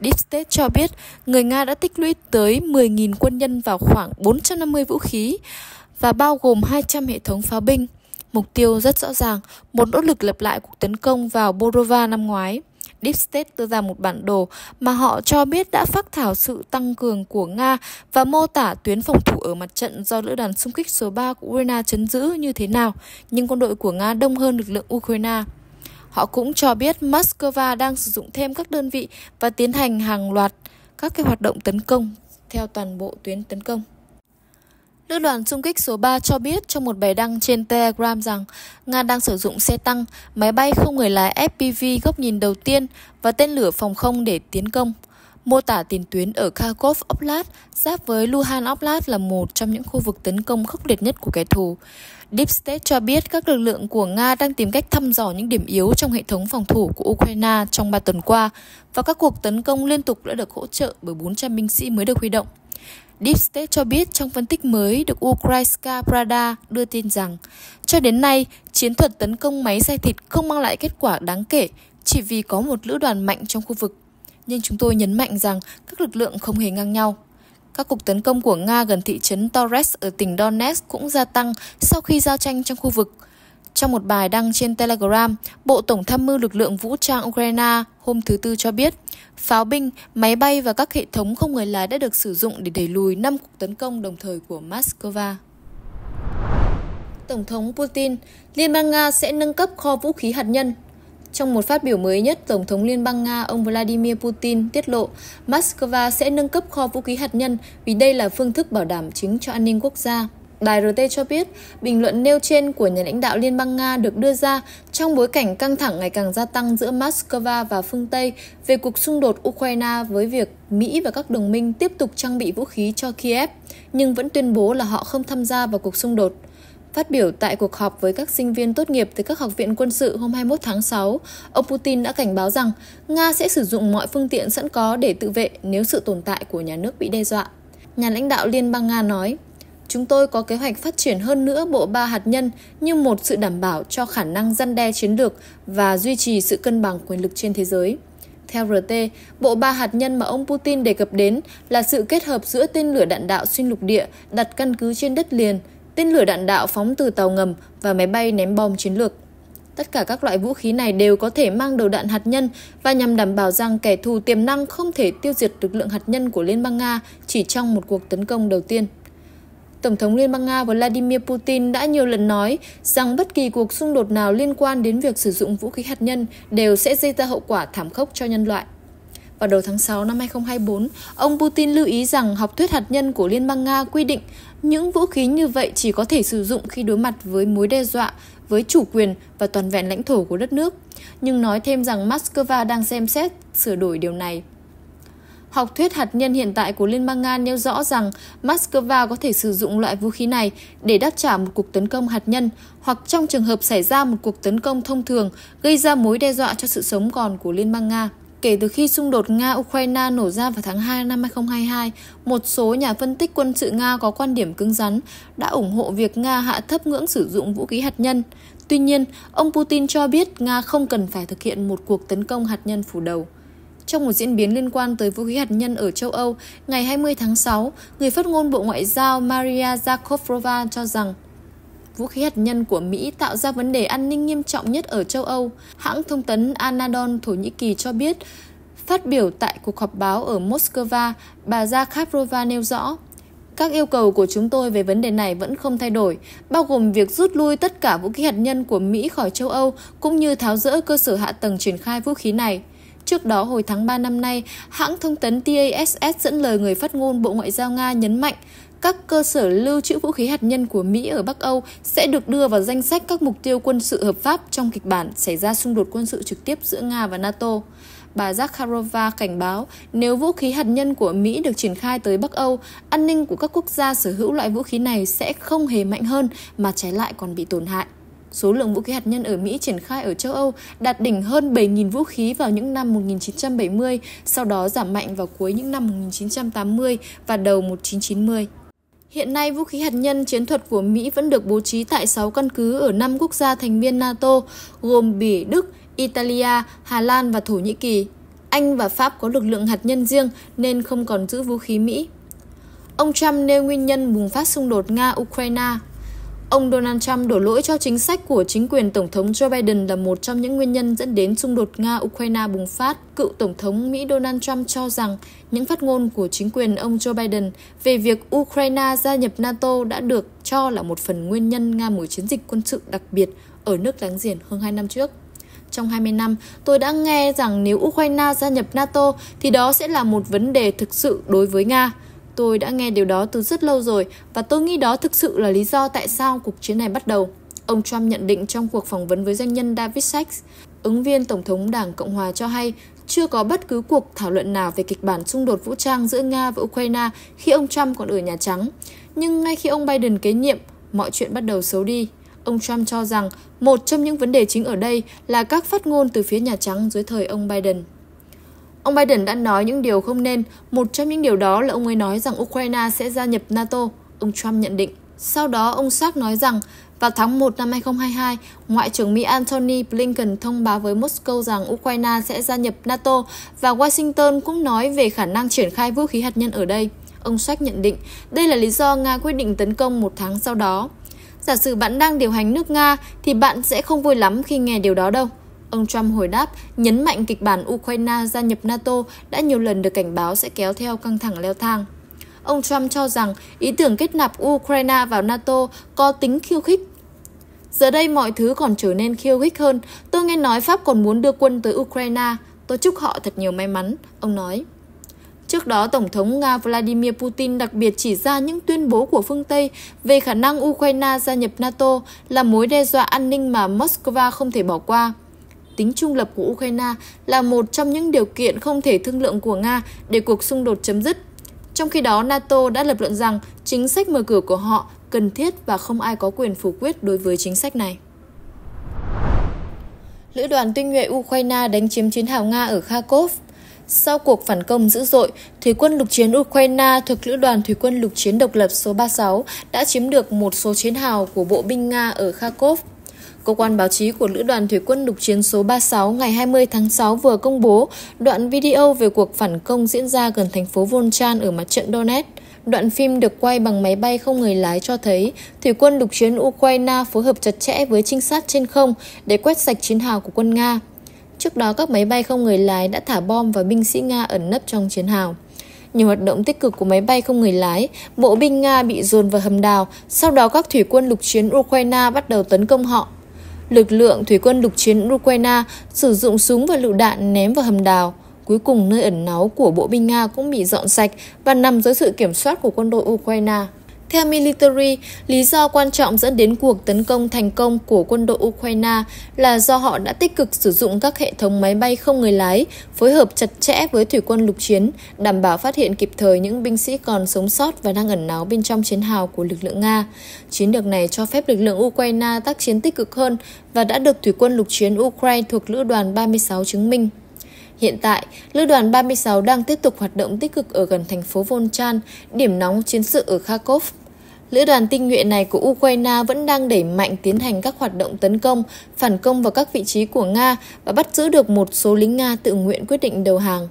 Deep State cho biết người Nga đã tích lũy tới 10.000 quân nhân vào khoảng 450 vũ khí và bao gồm 200 hệ thống pháo binh. Mục tiêu rất rõ ràng, một nỗ lực lập lại cuộc tấn công vào Borova năm ngoái. Deep State đưa ra một bản đồ mà họ cho biết đã phát thảo sự tăng cường của Nga và mô tả tuyến phòng thủ ở mặt trận do lữ đoàn xung kích số 3 của Ukraine chấn giữ như thế nào, nhưng quân đội của Nga đông hơn lực lượng Ukraine. Họ cũng cho biết Moscow đang sử dụng thêm các đơn vị và tiến hành hàng loạt các cái hoạt động tấn công theo toàn bộ tuyến tấn công. Lữ đoàn xung kích số 3 cho biết trong một bài đăng trên Telegram rằng Nga đang sử dụng xe tăng, máy bay không người lái FPV góc nhìn đầu tiên và tên lửa phòng không để tiến công. Mô tả tiền tuyến ở Kharkov Oblast giáp với Luhansk Oblast là một trong những khu vực tấn công khốc liệt nhất của kẻ thù. Deep State cho biết các lực lượng của Nga đang tìm cách thăm dò những điểm yếu trong hệ thống phòng thủ của Ukraine trong 3 tuần qua và các cuộc tấn công liên tục đã được hỗ trợ bởi 400 binh sĩ mới được huy động. Deep State cho biết trong phân tích mới được Ukrainska Prada đưa tin rằng cho đến nay, chiến thuật tấn công máy xay thịt không mang lại kết quả đáng kể chỉ vì có một lữ đoàn mạnh trong khu vực. Nhưng chúng tôi nhấn mạnh rằng các lực lượng không hề ngang nhau. Các cuộc tấn công của Nga gần thị trấn Torres ở tỉnh Donetsk cũng gia tăng sau khi giao tranh trong khu vực. Trong một bài đăng trên Telegram, Bộ Tổng tham mưu lực lượng vũ trang Ukraine hôm thứ Tư cho biết, pháo binh, máy bay và các hệ thống không người lái đã được sử dụng để đẩy lùi 5 cuộc tấn công đồng thời của Moscow. Tổng thống Putin, Liên bang Nga sẽ nâng cấp kho vũ khí hạt nhân trong một phát biểu mới nhất, Tổng thống Liên bang Nga ông Vladimir Putin tiết lộ Moscow sẽ nâng cấp kho vũ khí hạt nhân vì đây là phương thức bảo đảm chính cho an ninh quốc gia. Đài RT cho biết, bình luận nêu trên của nhà lãnh đạo Liên bang Nga được đưa ra trong bối cảnh căng thẳng ngày càng gia tăng giữa Moscow và phương Tây về cuộc xung đột Ukraine với việc Mỹ và các đồng minh tiếp tục trang bị vũ khí cho Kiev, nhưng vẫn tuyên bố là họ không tham gia vào cuộc xung đột. Phát biểu tại cuộc họp với các sinh viên tốt nghiệp từ các học viện quân sự hôm 21 tháng 6, ông Putin đã cảnh báo rằng Nga sẽ sử dụng mọi phương tiện sẵn có để tự vệ nếu sự tồn tại của nhà nước bị đe dọa. Nhà lãnh đạo Liên bang Nga nói, Chúng tôi có kế hoạch phát triển hơn nữa bộ ba hạt nhân như một sự đảm bảo cho khả năng răn đe chiến lược và duy trì sự cân bằng quyền lực trên thế giới. Theo RT, bộ ba hạt nhân mà ông Putin đề cập đến là sự kết hợp giữa tên lửa đạn đạo xuyên lục địa đặt căn cứ trên đất liền, tên lửa đạn đạo phóng từ tàu ngầm và máy bay ném bom chiến lược. Tất cả các loại vũ khí này đều có thể mang đầu đạn hạt nhân và nhằm đảm bảo rằng kẻ thù tiềm năng không thể tiêu diệt lực lượng hạt nhân của Liên bang Nga chỉ trong một cuộc tấn công đầu tiên. Tổng thống Liên bang Nga Vladimir Putin đã nhiều lần nói rằng bất kỳ cuộc xung đột nào liên quan đến việc sử dụng vũ khí hạt nhân đều sẽ gây ra hậu quả thảm khốc cho nhân loại. Vào đầu tháng 6 năm 2024, ông Putin lưu ý rằng học thuyết hạt nhân của Liên bang Nga quy định những vũ khí như vậy chỉ có thể sử dụng khi đối mặt với mối đe dọa với chủ quyền và toàn vẹn lãnh thổ của đất nước, nhưng nói thêm rằng Moscow đang xem xét sửa đổi điều này. Học thuyết hạt nhân hiện tại của Liên bang Nga nêu rõ rằng Moscow có thể sử dụng loại vũ khí này để đáp trả một cuộc tấn công hạt nhân hoặc trong trường hợp xảy ra một cuộc tấn công thông thường gây ra mối đe dọa cho sự sống còn của Liên bang Nga. Kể từ khi xung đột Nga-Ukraine nổ ra vào tháng 2 năm 2022, một số nhà phân tích quân sự Nga có quan điểm cứng rắn đã ủng hộ việc Nga hạ thấp ngưỡng sử dụng vũ khí hạt nhân. Tuy nhiên, ông Putin cho biết Nga không cần phải thực hiện một cuộc tấn công hạt nhân phủ đầu. Trong một diễn biến liên quan tới vũ khí hạt nhân ở châu Âu, ngày 20 tháng 6, người phát ngôn Bộ Ngoại giao Maria Zakharova cho rằng Vũ khí hạt nhân của Mỹ tạo ra vấn đề an ninh nghiêm trọng nhất ở châu Âu. Hãng thông tấn Anadon Thổ Nhĩ Kỳ cho biết, phát biểu tại cuộc họp báo ở Moscow, bà Zakharova nêu rõ, các yêu cầu của chúng tôi về vấn đề này vẫn không thay đổi, bao gồm việc rút lui tất cả vũ khí hạt nhân của Mỹ khỏi châu Âu cũng như tháo rỡ cơ sở hạ tầng triển khai vũ khí này. Trước đó hồi tháng 3 năm nay, hãng thông tấn TASS dẫn lời người phát ngôn Bộ Ngoại giao Nga nhấn mạnh các cơ sở lưu trữ vũ khí hạt nhân của Mỹ ở Bắc Âu sẽ được đưa vào danh sách các mục tiêu quân sự hợp pháp trong kịch bản xảy ra xung đột quân sự trực tiếp giữa Nga và NATO. Bà Zakharova cảnh báo nếu vũ khí hạt nhân của Mỹ được triển khai tới Bắc Âu, an ninh của các quốc gia sở hữu loại vũ khí này sẽ không hề mạnh hơn mà trái lại còn bị tổn hại. Số lượng vũ khí hạt nhân ở Mỹ triển khai ở châu Âu đạt đỉnh hơn 7.000 vũ khí vào những năm 1970, sau đó giảm mạnh vào cuối những năm 1980 và đầu 1990. Hiện nay, vũ khí hạt nhân chiến thuật của Mỹ vẫn được bố trí tại 6 căn cứ ở 5 quốc gia thành viên NATO, gồm Bỉ, Đức, Italia, Hà Lan và Thổ Nhĩ Kỳ. Anh và Pháp có lực lượng hạt nhân riêng nên không còn giữ vũ khí Mỹ. Ông Trump nêu nguyên nhân bùng phát xung đột Nga-Ukraine Ông Donald Trump đổ lỗi cho chính sách của chính quyền Tổng thống Joe Biden là một trong những nguyên nhân dẫn đến xung đột Nga-Ukraine bùng phát. Cựu Tổng thống Mỹ Donald Trump cho rằng những phát ngôn của chính quyền ông Joe Biden về việc Ukraine gia nhập NATO đã được cho là một phần nguyên nhân Nga mở chiến dịch quân sự đặc biệt ở nước láng giềng hơn 2 năm trước. Trong 20 năm, tôi đã nghe rằng nếu Ukraine gia nhập NATO thì đó sẽ là một vấn đề thực sự đối với Nga. Tôi đã nghe điều đó từ rất lâu rồi và tôi nghĩ đó thực sự là lý do tại sao cuộc chiến này bắt đầu. Ông Trump nhận định trong cuộc phỏng vấn với doanh nhân David Sachs, ứng viên Tổng thống Đảng Cộng Hòa cho hay chưa có bất cứ cuộc thảo luận nào về kịch bản xung đột vũ trang giữa Nga và Ukraine khi ông Trump còn ở Nhà Trắng. Nhưng ngay khi ông Biden kế nhiệm, mọi chuyện bắt đầu xấu đi. Ông Trump cho rằng một trong những vấn đề chính ở đây là các phát ngôn từ phía Nhà Trắng dưới thời ông Biden. Ông Biden đã nói những điều không nên, một trong những điều đó là ông ấy nói rằng Ukraine sẽ gia nhập NATO, ông Trump nhận định. Sau đó, ông Shark nói rằng vào tháng 1 năm 2022, Ngoại trưởng Mỹ Antony Blinken thông báo với Moscow rằng Ukraine sẽ gia nhập NATO và Washington cũng nói về khả năng triển khai vũ khí hạt nhân ở đây. Ông Sách nhận định đây là lý do Nga quyết định tấn công một tháng sau đó. Giả sử bạn đang điều hành nước Nga thì bạn sẽ không vui lắm khi nghe điều đó đâu. Ông Trump hồi đáp, nhấn mạnh kịch bản Ukraine gia nhập NATO đã nhiều lần được cảnh báo sẽ kéo theo căng thẳng leo thang. Ông Trump cho rằng ý tưởng kết nạp Ukraine vào NATO có tính khiêu khích. Giờ đây mọi thứ còn trở nên khiêu khích hơn. Tôi nghe nói Pháp còn muốn đưa quân tới Ukraine. Tôi chúc họ thật nhiều may mắn, ông nói. Trước đó, Tổng thống Nga Vladimir Putin đặc biệt chỉ ra những tuyên bố của phương Tây về khả năng Ukraine gia nhập NATO là mối đe dọa an ninh mà Moscow không thể bỏ qua tính trung lập của Ukraine là một trong những điều kiện không thể thương lượng của Nga để cuộc xung đột chấm dứt. Trong khi đó, NATO đã lập luận rằng chính sách mở cửa của họ cần thiết và không ai có quyền phủ quyết đối với chính sách này. Lữ đoàn tinh nhuệ Ukraine đánh chiếm chiến hào Nga ở Kharkov sau cuộc phản công dữ dội, Thủy quân lục chiến Ukraine thuộc Lữ đoàn Thủy quân lục chiến độc lập số 36 đã chiếm được một số chiến hào của bộ binh Nga ở Kharkov Cơ quan báo chí của Lữ đoàn Thủy quân lục chiến số 36 ngày 20 tháng 6 vừa công bố đoạn video về cuộc phản công diễn ra gần thành phố Volchan ở mặt trận Donetsk. Đoạn phim được quay bằng máy bay không người lái cho thấy thủy quân lục chiến Ukraine phối hợp chặt chẽ với trinh sát trên không để quét sạch chiến hào của quân Nga. Trước đó, các máy bay không người lái đã thả bom vào binh sĩ Nga ẩn nấp trong chiến hào. Nhiều hoạt động tích cực của máy bay không người lái, bộ binh Nga bị dồn vào hầm đào, sau đó các thủy quân lục chiến Ukraine bắt đầu tấn công họ lực lượng thủy quân lục chiến Ukraine sử dụng súng và lựu đạn ném vào hầm đào. Cuối cùng, nơi ẩn náu của bộ binh Nga cũng bị dọn sạch và nằm dưới sự kiểm soát của quân đội Ukraine. Theo Military, lý do quan trọng dẫn đến cuộc tấn công thành công của quân đội Ukraine là do họ đã tích cực sử dụng các hệ thống máy bay không người lái, phối hợp chặt chẽ với thủy quân lục chiến, đảm bảo phát hiện kịp thời những binh sĩ còn sống sót và đang ẩn náu bên trong chiến hào của lực lượng Nga. Chiến lược này cho phép lực lượng Ukraine tác chiến tích cực hơn và đã được thủy quân lục chiến Ukraine thuộc lữ đoàn 36 chứng minh. Hiện tại, lữ đoàn 36 đang tiếp tục hoạt động tích cực ở gần thành phố Volchan, điểm nóng chiến sự ở Kharkov Lữ đoàn tinh nhuệ này của Ukraine vẫn đang đẩy mạnh tiến hành các hoạt động tấn công, phản công vào các vị trí của Nga và bắt giữ được một số lính Nga tự nguyện quyết định đầu hàng.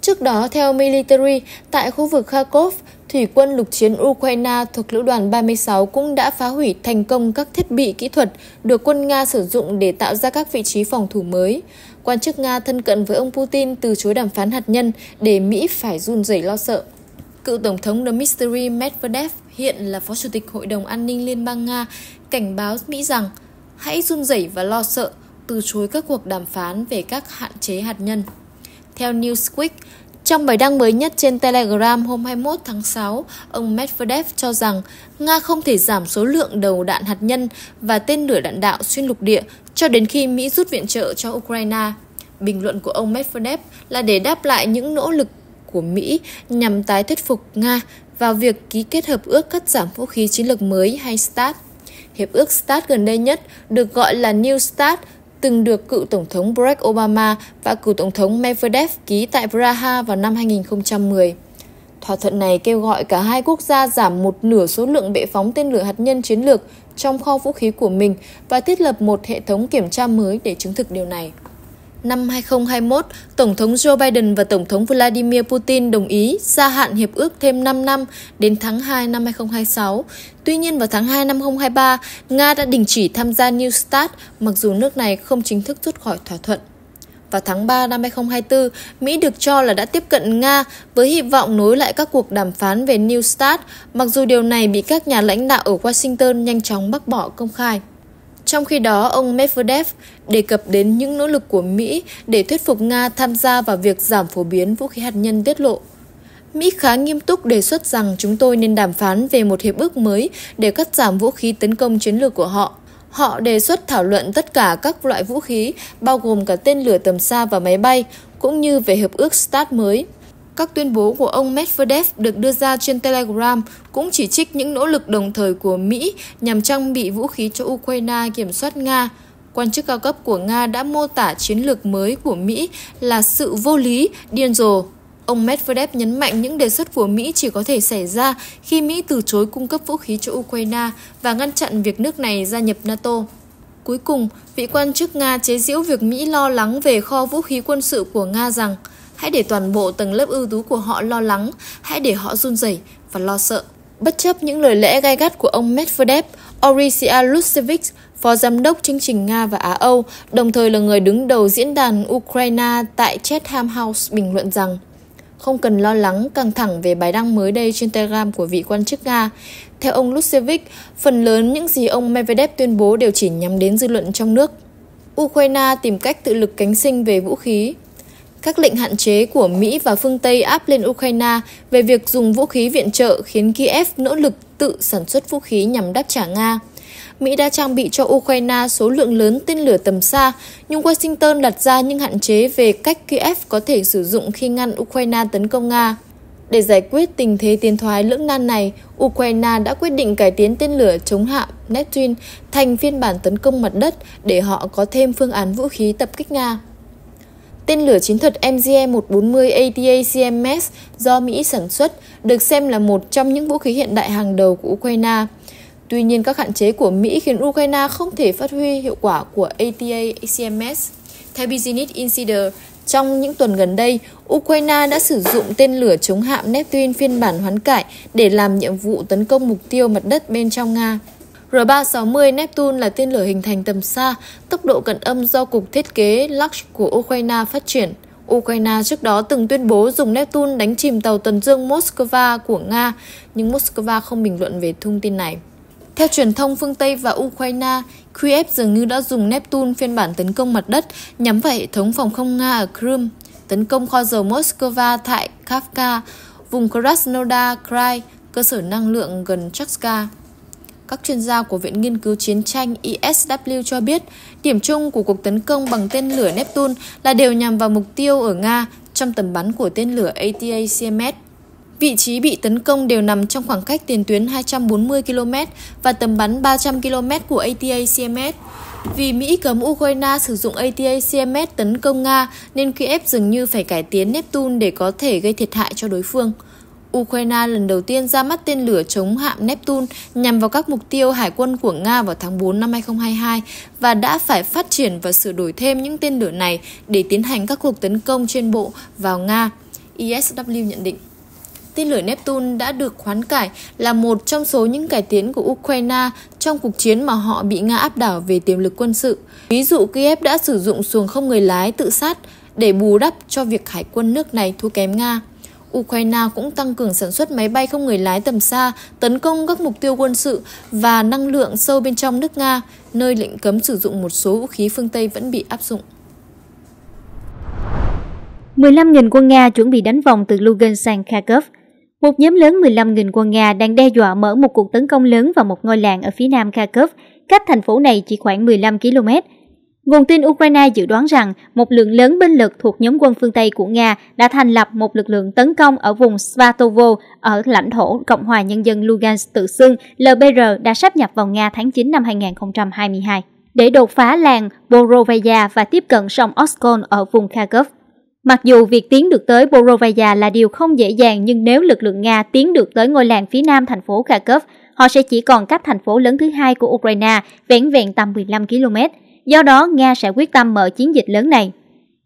Trước đó, theo Military, tại khu vực Kharkov, thủy quân lục chiến Ukraine thuộc Lữ đoàn 36 cũng đã phá hủy thành công các thiết bị kỹ thuật được quân Nga sử dụng để tạo ra các vị trí phòng thủ mới. Quan chức Nga thân cận với ông Putin từ chối đàm phán hạt nhân để Mỹ phải run rẩy lo sợ. Cựu Tổng thống Dmitry Medvedev, hiện là Phó Chủ tịch Hội đồng An ninh Liên bang Nga, cảnh báo Mỹ rằng hãy run rẩy và lo sợ, từ chối các cuộc đàm phán về các hạn chế hạt nhân. Theo Newsweek, trong bài đăng mới nhất trên Telegram hôm 21 tháng 6, ông Medvedev cho rằng Nga không thể giảm số lượng đầu đạn hạt nhân và tên lửa đạn đạo xuyên lục địa cho đến khi Mỹ rút viện trợ cho Ukraine. Bình luận của ông Medvedev là để đáp lại những nỗ lực của Mỹ nhằm tái thuyết phục Nga vào việc ký kết hợp ước cắt giảm vũ khí chiến lược mới hay START. Hiệp ước START gần đây nhất được gọi là New START, từng được cựu Tổng thống Barack Obama và cựu Tổng thống Medvedev ký tại Praha vào năm 2010. Thỏa thuận này kêu gọi cả hai quốc gia giảm một nửa số lượng bệ phóng tên lửa hạt nhân chiến lược trong kho vũ khí của mình và thiết lập một hệ thống kiểm tra mới để chứng thực điều này. Năm 2021, Tổng thống Joe Biden và Tổng thống Vladimir Putin đồng ý gia hạn hiệp ước thêm 5 năm đến tháng 2 năm 2026. Tuy nhiên vào tháng 2 năm 2023, Nga đã đình chỉ tham gia New START mặc dù nước này không chính thức rút khỏi thỏa thuận. Vào tháng 3 năm 2024, Mỹ được cho là đã tiếp cận Nga với hy vọng nối lại các cuộc đàm phán về New START, mặc dù điều này bị các nhà lãnh đạo ở Washington nhanh chóng bác bỏ công khai. Trong khi đó, ông Medvedev đề cập đến những nỗ lực của Mỹ để thuyết phục Nga tham gia vào việc giảm phổ biến vũ khí hạt nhân tiết lộ. Mỹ khá nghiêm túc đề xuất rằng chúng tôi nên đàm phán về một hiệp ước mới để cắt giảm vũ khí tấn công chiến lược của họ. Họ đề xuất thảo luận tất cả các loại vũ khí, bao gồm cả tên lửa tầm xa và máy bay, cũng như về hiệp ước START mới. Các tuyên bố của ông Medvedev được đưa ra trên Telegram cũng chỉ trích những nỗ lực đồng thời của Mỹ nhằm trang bị vũ khí cho Ukraine kiểm soát Nga. Quan chức cao cấp của Nga đã mô tả chiến lược mới của Mỹ là sự vô lý, điên rồ, Ông Medvedev nhấn mạnh những đề xuất của Mỹ chỉ có thể xảy ra khi Mỹ từ chối cung cấp vũ khí cho Ukraine và ngăn chặn việc nước này gia nhập NATO. Cuối cùng, vị quan chức Nga chế giễu việc Mỹ lo lắng về kho vũ khí quân sự của Nga rằng Hãy để toàn bộ tầng lớp ưu tú của họ lo lắng, hãy để họ run rẩy và lo sợ. Bất chấp những lời lẽ gai gắt của ông Medvedev, Orisia Lutsevich, phó giám đốc chương trình Nga và Á Âu, đồng thời là người đứng đầu diễn đàn Ukraine tại Chatham House bình luận rằng không cần lo lắng căng thẳng về bài đăng mới đây trên Telegram của vị quan chức Nga. Theo ông Lutsevich, phần lớn những gì ông Medvedev tuyên bố đều chỉ nhắm đến dư luận trong nước. Ukraine tìm cách tự lực cánh sinh về vũ khí, các lệnh hạn chế của Mỹ và phương Tây áp lên Ukraine về việc dùng vũ khí viện trợ khiến Kiev nỗ lực tự sản xuất vũ khí nhằm đáp trả Nga. Mỹ đã trang bị cho Ukraine số lượng lớn tên lửa tầm xa, nhưng Washington đặt ra những hạn chế về cách Kiev có thể sử dụng khi ngăn Ukraine tấn công Nga. Để giải quyết tình thế tiến thoái lưỡng nan này, Ukraine đã quyết định cải tiến tên lửa chống hạm Neptune thành phiên bản tấn công mặt đất để họ có thêm phương án vũ khí tập kích Nga. Tên lửa chiến thuật MGM-140 ATACMS do Mỹ sản xuất được xem là một trong những vũ khí hiện đại hàng đầu của Ukraine. Tuy nhiên, các hạn chế của Mỹ khiến Ukraine không thể phát huy hiệu quả của ATACMS. Theo Business Insider, trong những tuần gần đây, Ukraine đã sử dụng tên lửa chống hạm Neptune phiên bản hoán cải để làm nhiệm vụ tấn công mục tiêu mặt đất bên trong Nga. R-360 Neptune là tên lửa hình thành tầm xa, tốc độ cận âm do Cục Thiết kế Lux của Ukraine phát triển. Ukraine trước đó từng tuyên bố dùng Neptune đánh chìm tàu tuần dương Moscow của Nga, nhưng Moscow không bình luận về thông tin này. Theo truyền thông phương Tây và Ukraine, Kiev dường như đã dùng Neptune phiên bản tấn công mặt đất nhắm vào hệ thống phòng không Nga ở Crimea, tấn công kho dầu Moscow tại Kafka, vùng Krasnodar Krai, cơ sở năng lượng gần Chakska. Các chuyên gia của Viện Nghiên cứu Chiến tranh ISW e cho biết, điểm chung của cuộc tấn công bằng tên lửa Neptune là đều nhằm vào mục tiêu ở Nga trong tầm bắn của tên lửa ATACMS. Vị trí bị tấn công đều nằm trong khoảng cách tiền tuyến 240 km và tầm bắn 300 km của ATACMS. Vì Mỹ cấm Ukraine sử dụng ATACMS tấn công Nga nên Kiev dường như phải cải tiến Neptune để có thể gây thiệt hại cho đối phương. Ukraine lần đầu tiên ra mắt tên lửa chống hạm Neptune nhằm vào các mục tiêu hải quân của Nga vào tháng 4 năm 2022 và đã phải phát triển và sửa đổi thêm những tên lửa này để tiến hành các cuộc tấn công trên bộ vào Nga, ISW nhận định. Tên lửa Neptune đã được khoán cải là một trong số những cải tiến của Ukraine trong cuộc chiến mà họ bị Nga áp đảo về tiềm lực quân sự. Ví dụ Kiev đã sử dụng xuồng không người lái tự sát để bù đắp cho việc hải quân nước này thua kém Nga. Ukraine cũng tăng cường sản xuất máy bay không người lái tầm xa, tấn công các mục tiêu quân sự và năng lượng sâu bên trong nước Nga, nơi lệnh cấm sử dụng một số vũ khí phương Tây vẫn bị áp dụng. 15.000 quân Nga chuẩn bị đánh vòng từ Lugan sang Kharkov. Một nhóm lớn 15.000 quân Nga đang đe dọa mở một cuộc tấn công lớn vào một ngôi làng ở phía nam Kharkov, cách thành phố này chỉ khoảng 15 km, Nguồn tin Ukraine dự đoán rằng một lượng lớn binh lực thuộc nhóm quân phương Tây của Nga đã thành lập một lực lượng tấn công ở vùng Svatovo ở lãnh thổ Cộng hòa Nhân dân Lugansk tự xưng LBR đã sắp nhập vào Nga tháng 9 năm 2022 để đột phá làng Borovaya và tiếp cận sông Oskol ở vùng Kharkov. Mặc dù việc tiến được tới Borovaya là điều không dễ dàng nhưng nếu lực lượng Nga tiến được tới ngôi làng phía nam thành phố Kharkov, họ sẽ chỉ còn cách thành phố lớn thứ hai của Ukraine vẹn vẹn tầm 15 km. Do đó, Nga sẽ quyết tâm mở chiến dịch lớn này.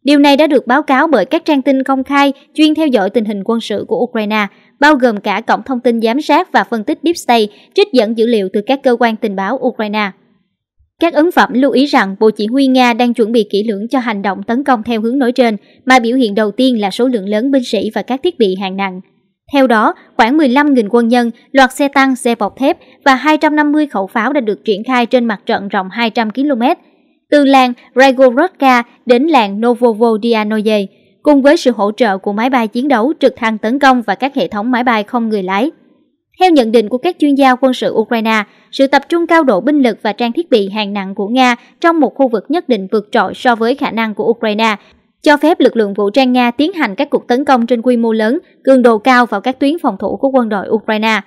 Điều này đã được báo cáo bởi các trang tin công khai chuyên theo dõi tình hình quân sự của Ukraine, bao gồm cả cổng thông tin giám sát và phân tích Deep State, trích dẫn dữ liệu từ các cơ quan tình báo Ukraine. Các ấn phẩm lưu ý rằng Bộ Chỉ huy Nga đang chuẩn bị kỹ lưỡng cho hành động tấn công theo hướng nói trên, mà biểu hiện đầu tiên là số lượng lớn binh sĩ và các thiết bị hạng nặng. Theo đó, khoảng 15.000 quân nhân, loạt xe tăng, xe bọc thép và 250 khẩu pháo đã được triển khai trên mặt trận rộng 200 km, từ làng Ragorodka đến làng Novovodianoye, cùng với sự hỗ trợ của máy bay chiến đấu trực thăng tấn công và các hệ thống máy bay không người lái. Theo nhận định của các chuyên gia quân sự Ukraine, sự tập trung cao độ binh lực và trang thiết bị hàng nặng của Nga trong một khu vực nhất định vượt trội so với khả năng của Ukraine, cho phép lực lượng vũ trang Nga tiến hành các cuộc tấn công trên quy mô lớn, cường độ cao vào các tuyến phòng thủ của quân đội Ukraine.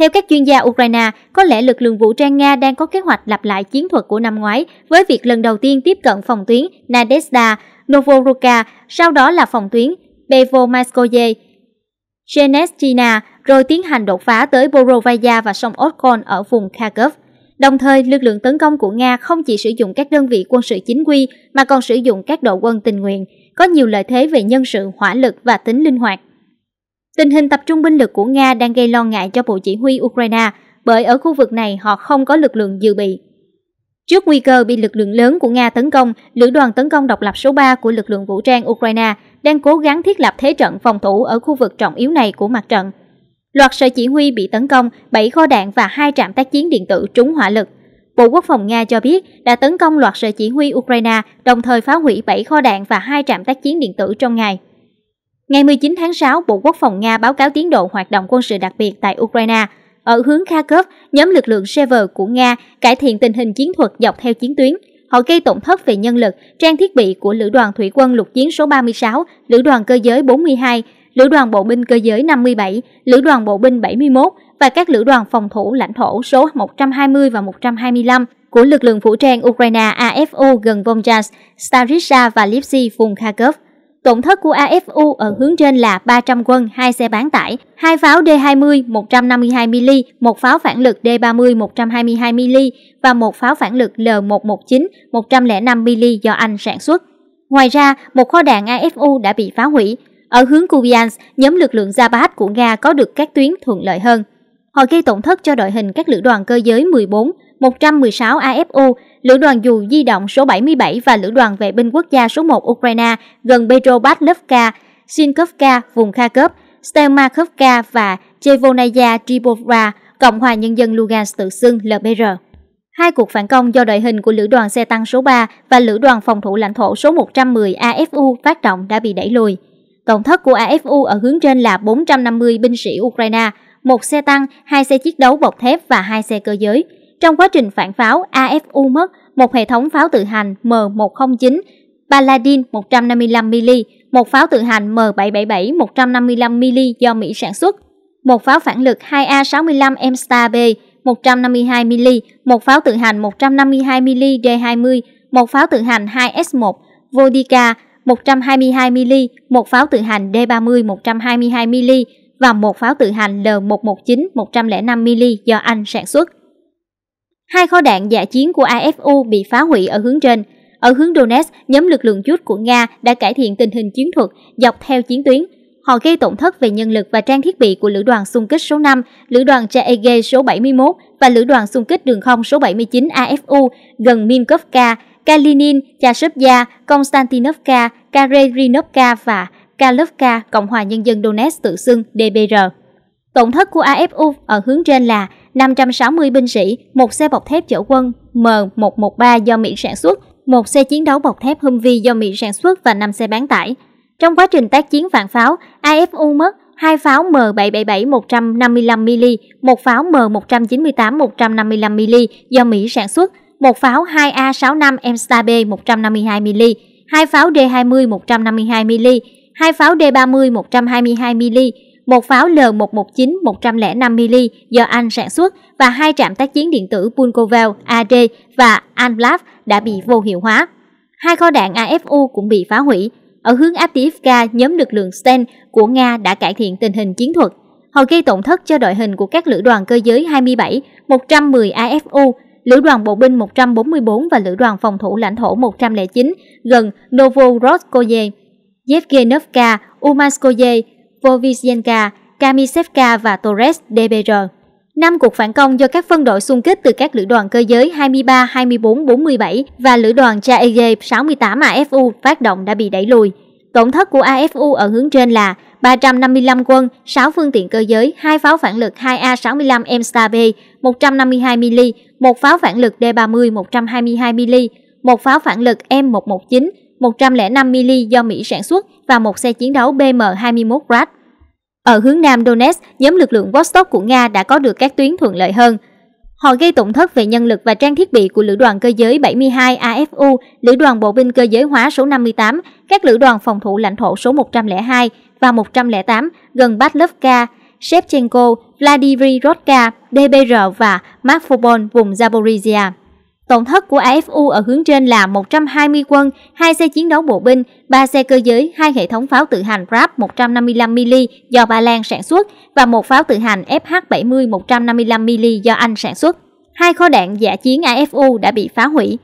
Theo các chuyên gia Ukraine, có lẽ lực lượng vũ trang Nga đang có kế hoạch lặp lại chiến thuật của năm ngoái với việc lần đầu tiên tiếp cận phòng tuyến Nadezhda, Novoroka, sau đó là phòng tuyến Bevomayskoye, Geneshchina, rồi tiến hành đột phá tới Borovaya và sông Okhon ở vùng Kharkov. Đồng thời, lực lượng tấn công của Nga không chỉ sử dụng các đơn vị quân sự chính quy mà còn sử dụng các đội quân tình nguyện, có nhiều lợi thế về nhân sự, hỏa lực và tính linh hoạt. Tình hình tập trung binh lực của Nga đang gây lo ngại cho Bộ Chỉ huy Ukraine bởi ở khu vực này họ không có lực lượng dự bị. Trước nguy cơ bị lực lượng lớn của Nga tấn công, Lữ đoàn tấn công độc lập số 3 của lực lượng vũ trang Ukraine đang cố gắng thiết lập thế trận phòng thủ ở khu vực trọng yếu này của mặt trận. Loạt sở chỉ huy bị tấn công, 7 kho đạn và 2 trạm tác chiến điện tử trúng hỏa lực. Bộ Quốc phòng Nga cho biết đã tấn công loạt sở chỉ huy Ukraine, đồng thời phá hủy 7 kho đạn và 2 trạm tác chiến điện tử trong ngày. Ngày 19 tháng 6, Bộ Quốc phòng Nga báo cáo tiến độ hoạt động quân sự đặc biệt tại Ukraine. Ở hướng Kharkov, nhóm lực lượng Sever của Nga cải thiện tình hình chiến thuật dọc theo chiến tuyến. Họ gây tổn thất về nhân lực, trang thiết bị của Lữ đoàn Thủy quân lục chiến số 36, Lữ đoàn cơ giới 42, Lữ đoàn bộ binh cơ giới 57, Lữ đoàn bộ binh 71 và các lữ đoàn phòng thủ lãnh thổ số 120 và 125 của lực lượng vũ trang Ukraine AFO gần Volchas, Staritsa và Lipsy vùng Kharkov. Tổn thất của AFU ở hướng trên là 300 quân, 2 xe bán tải, 2 pháo D20 152mm, 1 pháo phản lực D30 122mm và 1 pháo phản lực L119 105mm do Anh sản xuất. Ngoài ra, một kho đạn AFU đã bị phá hủy. Ở hướng Kupiansk, nhóm lực lượng Zabat của Nga có được các tuyến thuận lợi hơn. Họ gây tổn thất cho đội hình các lữ đoàn cơ giới 14, 116 AFU, lữ đoàn dù di động số 77 và lữ đoàn vệ binh quốc gia số 1 Ukraine gần Petropavlovka, Sinkovka, vùng Kharkov, Stelmakovka và Chevonaya Dibova, Cộng hòa Nhân dân Lugansk tự xưng LBR. Hai cuộc phản công do đội hình của lữ đoàn xe tăng số 3 và lữ đoàn phòng thủ lãnh thổ số 110 AFU phát động đã bị đẩy lùi. Tổng thất của AFU ở hướng trên là 450 binh sĩ Ukraine, một xe tăng, hai xe chiến đấu bọc thép và hai xe cơ giới. Trong quá trình phản pháo, AFU mất một hệ thống pháo tự hành M109, Paladin 155mm, một pháo tự hành M777 155mm do Mỹ sản xuất, một pháo phản lực 2A65M Star B 152mm, một pháo tự hành 152mm D20, một pháo tự hành 2S1 Vodika 122mm, một pháo tự hành D30 122mm và một pháo tự hành L119 105mm do Anh sản xuất. Hai kho đạn giả chiến của AFU bị phá hủy ở hướng trên. Ở hướng Donetsk, nhóm lực lượng chút của Nga đã cải thiện tình hình chiến thuật dọc theo chiến tuyến. Họ gây tổn thất về nhân lực và trang thiết bị của lữ đoàn xung kích số 5, lữ đoàn Chaege số 71 và lữ đoàn xung kích đường không số 79 AFU gần Minkovka, Kalinin, Chasubya, Konstantinovka, Karelinovka và Kalovka, Cộng hòa Nhân dân Donetsk tự xưng DBR. Tổn thất của AFU ở hướng trên là 560 binh sĩ, một xe bọc thép chở quân M113 do Mỹ sản xuất, một xe chiến đấu bọc thép Humvee do Mỹ sản xuất và 5 xe bán tải. Trong quá trình tác chiến vạn pháo, IFU mất hai pháo M777 155mm, một pháo M198 155mm do Mỹ sản xuất, một pháo 2A65 Mstar B 152mm, hai pháo D20 152mm, hai pháo D30 122mm, một pháo L119-105mm do Anh sản xuất và hai trạm tác chiến điện tử Punkovel AD và Anblaf đã bị vô hiệu hóa. Hai kho đạn AFU cũng bị phá hủy. Ở hướng Avdiivka, nhóm lực lượng Sten của Nga đã cải thiện tình hình chiến thuật. Họ gây tổn thất cho đội hình của các lữ đoàn cơ giới 27, 110 AFU, lữ đoàn bộ binh 144 và lữ đoàn phòng thủ lãnh thổ 109 gần novorodkoye Yevgenovka, Umaskoye, Vovizenka, Kamisevka và Torres DBR. Năm cuộc phản công do các phân đội xung kích từ các lữ đoàn cơ giới 23, 24, 47 và lữ đoàn Chaege 68 AFU phát động đã bị đẩy lùi. Tổn thất của AFU ở hướng trên là 355 quân, 6 phương tiện cơ giới, 2 pháo phản lực 2A65 m B 152mm, 1 pháo phản lực D30 122mm, 1 pháo phản lực M119, 105 mm do Mỹ sản xuất và một xe chiến đấu BM-21 Grad. Ở hướng nam Donetsk, nhóm lực lượng Vostok của Nga đã có được các tuyến thuận lợi hơn. Họ gây tổn thất về nhân lực và trang thiết bị của Lữ đoàn Cơ giới 72 AFU, Lữ đoàn Bộ binh Cơ giới hóa số 58, các Lữ đoàn Phòng thủ lãnh thổ số 102 và 108 gần Batlovka, Shevchenko, Vladivostok, DBR và Markopol vùng Zaporizhia. Tổng thất của AFU ở hướng trên là 120 quân, 2 xe chiến đấu bộ binh, 3 xe cơ giới, 2 hệ thống pháo tự hành RAP 155mm do Ba Lan sản xuất và một pháo tự hành FH-70 155mm do Anh sản xuất. Hai kho đạn giả chiến AFU đã bị phá hủy.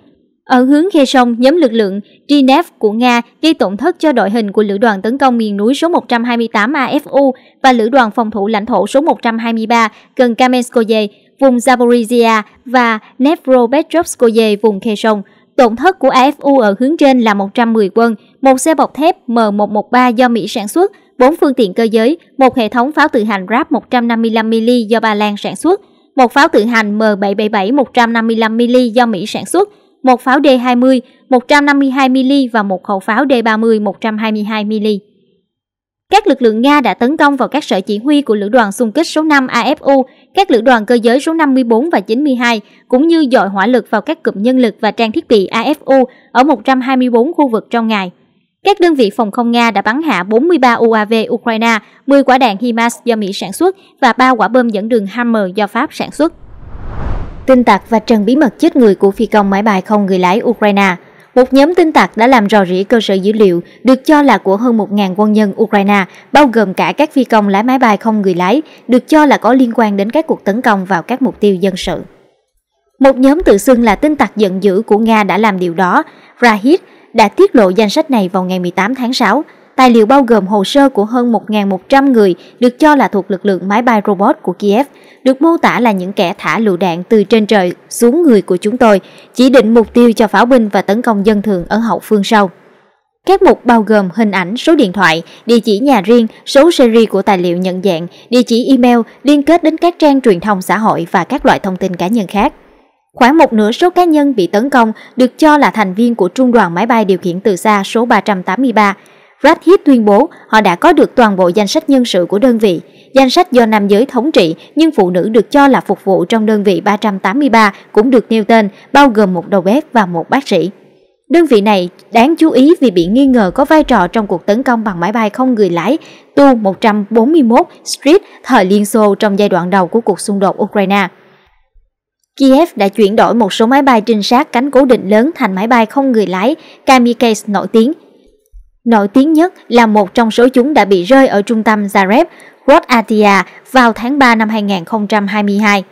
Ở hướng khe sông, nhóm lực lượng Trinev của Nga gây tổn thất cho đội hình của Lữ đoàn tấn công miền núi số 128 AFU và Lữ đoàn phòng thủ lãnh thổ số 123 gần Kamenskoye vùng Zaporizhia và Dnepropetrovskoye vùng Kherson. Tổn thất của AFU ở hướng trên là 110 quân, một xe bọc thép M113 do Mỹ sản xuất, bốn phương tiện cơ giới, một hệ thống pháo tự hành RAP 155mm do Ba Lan sản xuất, một pháo tự hành M777 155mm do Mỹ sản xuất, một pháo D20 152mm và một khẩu pháo D30 122mm. Các lực lượng Nga đã tấn công vào các sở chỉ huy của lữ đoàn xung kích số 5 AFU, các lữ đoàn cơ giới số 54 và 92, cũng như dội hỏa lực vào các cụm nhân lực và trang thiết bị AFU ở 124 khu vực trong ngày. Các đơn vị phòng không Nga đã bắn hạ 43 UAV Ukraine, 10 quả đạn HIMARS do Mỹ sản xuất và 3 quả bom dẫn đường Hammer do Pháp sản xuất. Tin tặc và trần bí mật chết người của phi công máy bay không người lái Ukraine – một nhóm tin tặc đã làm rò rỉ cơ sở dữ liệu được cho là của hơn 1.000 quân nhân Ukraine, bao gồm cả các phi công lái máy bay không người lái, được cho là có liên quan đến các cuộc tấn công vào các mục tiêu dân sự. Một nhóm tự xưng là tin tặc giận dữ của Nga đã làm điều đó. Rahid đã tiết lộ danh sách này vào ngày 18 tháng 6. Tài liệu bao gồm hồ sơ của hơn 1.100 người được cho là thuộc lực lượng máy bay robot của Kiev, được mô tả là những kẻ thả lựu đạn từ trên trời xuống người của chúng tôi, chỉ định mục tiêu cho pháo binh và tấn công dân thường ở hậu phương sau. Các mục bao gồm hình ảnh, số điện thoại, địa chỉ nhà riêng, số series của tài liệu nhận dạng, địa chỉ email liên kết đến các trang truyền thông xã hội và các loại thông tin cá nhân khác. Khoảng một nửa số cá nhân bị tấn công được cho là thành viên của trung đoàn máy bay điều khiển từ xa số 383, Radhit tuyên bố họ đã có được toàn bộ danh sách nhân sự của đơn vị, danh sách do nam giới thống trị nhưng phụ nữ được cho là phục vụ trong đơn vị 383 cũng được nêu tên, bao gồm một đầu bếp và một bác sĩ. Đơn vị này đáng chú ý vì bị nghi ngờ có vai trò trong cuộc tấn công bằng máy bay không người lái Tu-141 Street thời Liên Xô trong giai đoạn đầu của cuộc xung đột Ukraine. Kiev đã chuyển đổi một số máy bay trinh sát cánh cố định lớn thành máy bay không người lái Kamikaze nổi tiếng – Nổi tiếng nhất là một trong số chúng đã bị rơi ở trung tâm Zagreb, Croatia vào tháng 3 năm 2022.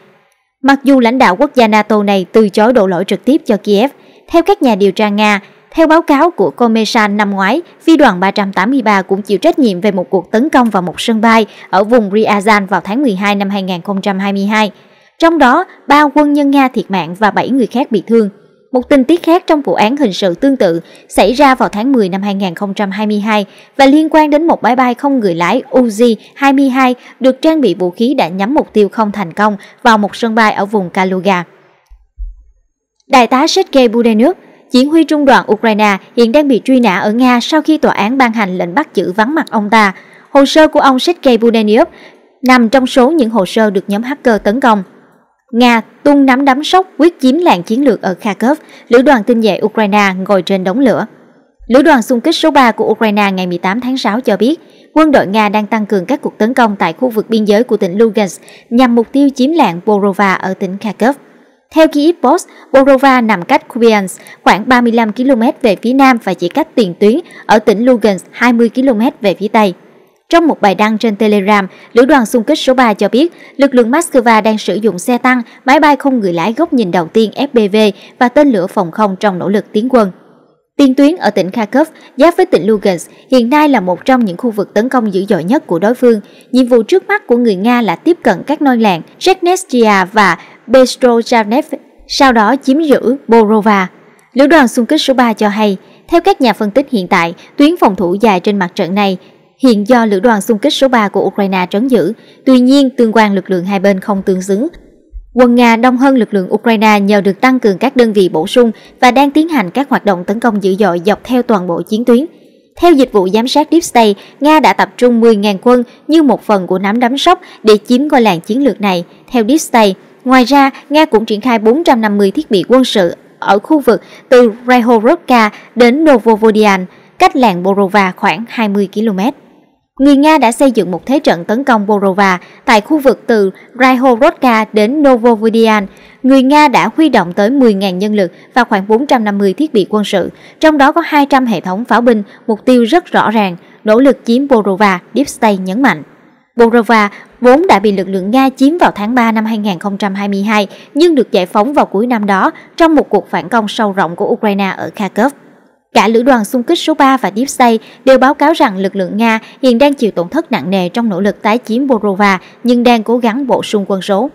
Mặc dù lãnh đạo quốc gia NATO này từ chối đổ lỗi trực tiếp cho Kiev, theo các nhà điều tra Nga, theo báo cáo của Comechan năm ngoái, phi đoàn 383 cũng chịu trách nhiệm về một cuộc tấn công vào một sân bay ở vùng Ryazan vào tháng 12 năm 2022. Trong đó, ba quân nhân Nga thiệt mạng và 7 người khác bị thương. Một tình tiết khác trong vụ án hình sự tương tự xảy ra vào tháng 10 năm 2022 và liên quan đến một máy bay không người lái Uzi-22 được trang bị vũ khí đã nhắm mục tiêu không thành công vào một sân bay ở vùng Kaluga. Đại tá Sergei Budenuk, chỉ huy trung đoàn Ukraine hiện đang bị truy nã ở Nga sau khi tòa án ban hành lệnh bắt giữ vắng mặt ông ta. Hồ sơ của ông Sergei Budenuk nằm trong số những hồ sơ được nhóm hacker tấn công. Nga tung nắm đấm sốc quyết chiếm làng chiến lược ở Kharkov, lữ đoàn tinh vệ Ukraine ngồi trên đống lửa. Lữ đoàn xung kích số 3 của Ukraine ngày 18 tháng 6 cho biết, quân đội Nga đang tăng cường các cuộc tấn công tại khu vực biên giới của tỉnh Lugansk nhằm mục tiêu chiếm làng Borova ở tỉnh Kharkov. Theo Kyiv Post, Borova nằm cách Kupiansk khoảng 35 km về phía nam và chỉ cách tiền tuyến ở tỉnh Lugansk 20 km về phía tây. Trong một bài đăng trên Telegram, Lữ đoàn xung kích số 3 cho biết lực lượng Moscow đang sử dụng xe tăng, máy bay không người lái góc nhìn đầu tiên FPV và tên lửa phòng không trong nỗ lực tiến quân. Tiên tuyến ở tỉnh Kharkov giáp với tỉnh Lugansk hiện nay là một trong những khu vực tấn công dữ dội nhất của đối phương. Nhiệm vụ trước mắt của người Nga là tiếp cận các nơi làng Chechnestia và Bestrojanev, sau đó chiếm giữ Borova. Lữ đoàn xung kích số 3 cho hay, theo các nhà phân tích hiện tại, tuyến phòng thủ dài trên mặt trận này hiện do lữ đoàn xung kích số 3 của Ukraine trấn giữ. Tuy nhiên, tương quan lực lượng hai bên không tương xứng. Quân Nga đông hơn lực lượng Ukraine nhờ được tăng cường các đơn vị bổ sung và đang tiến hành các hoạt động tấn công dữ dội dọc theo toàn bộ chiến tuyến. Theo dịch vụ giám sát Deep State, Nga đã tập trung 10.000 quân như một phần của nắm đấm sóc để chiếm ngôi làng chiến lược này. Theo Deep State, ngoài ra, Nga cũng triển khai 450 thiết bị quân sự ở khu vực từ Rehorovka đến Novovodian, cách làng Borova khoảng 20 km. Người Nga đã xây dựng một thế trận tấn công Borova tại khu vực từ Raihorodka đến Novovodian. Người Nga đã huy động tới 10.000 nhân lực và khoảng 450 thiết bị quân sự, trong đó có 200 hệ thống pháo binh, mục tiêu rất rõ ràng, nỗ lực chiếm Borova, Deep State nhấn mạnh. Borova vốn đã bị lực lượng Nga chiếm vào tháng 3 năm 2022 nhưng được giải phóng vào cuối năm đó trong một cuộc phản công sâu rộng của Ukraine ở Kharkov. Cả lữ đoàn xung kích số 3 và Dipsay đều báo cáo rằng lực lượng Nga hiện đang chịu tổn thất nặng nề trong nỗ lực tái chiếm Borova nhưng đang cố gắng bổ sung quân số.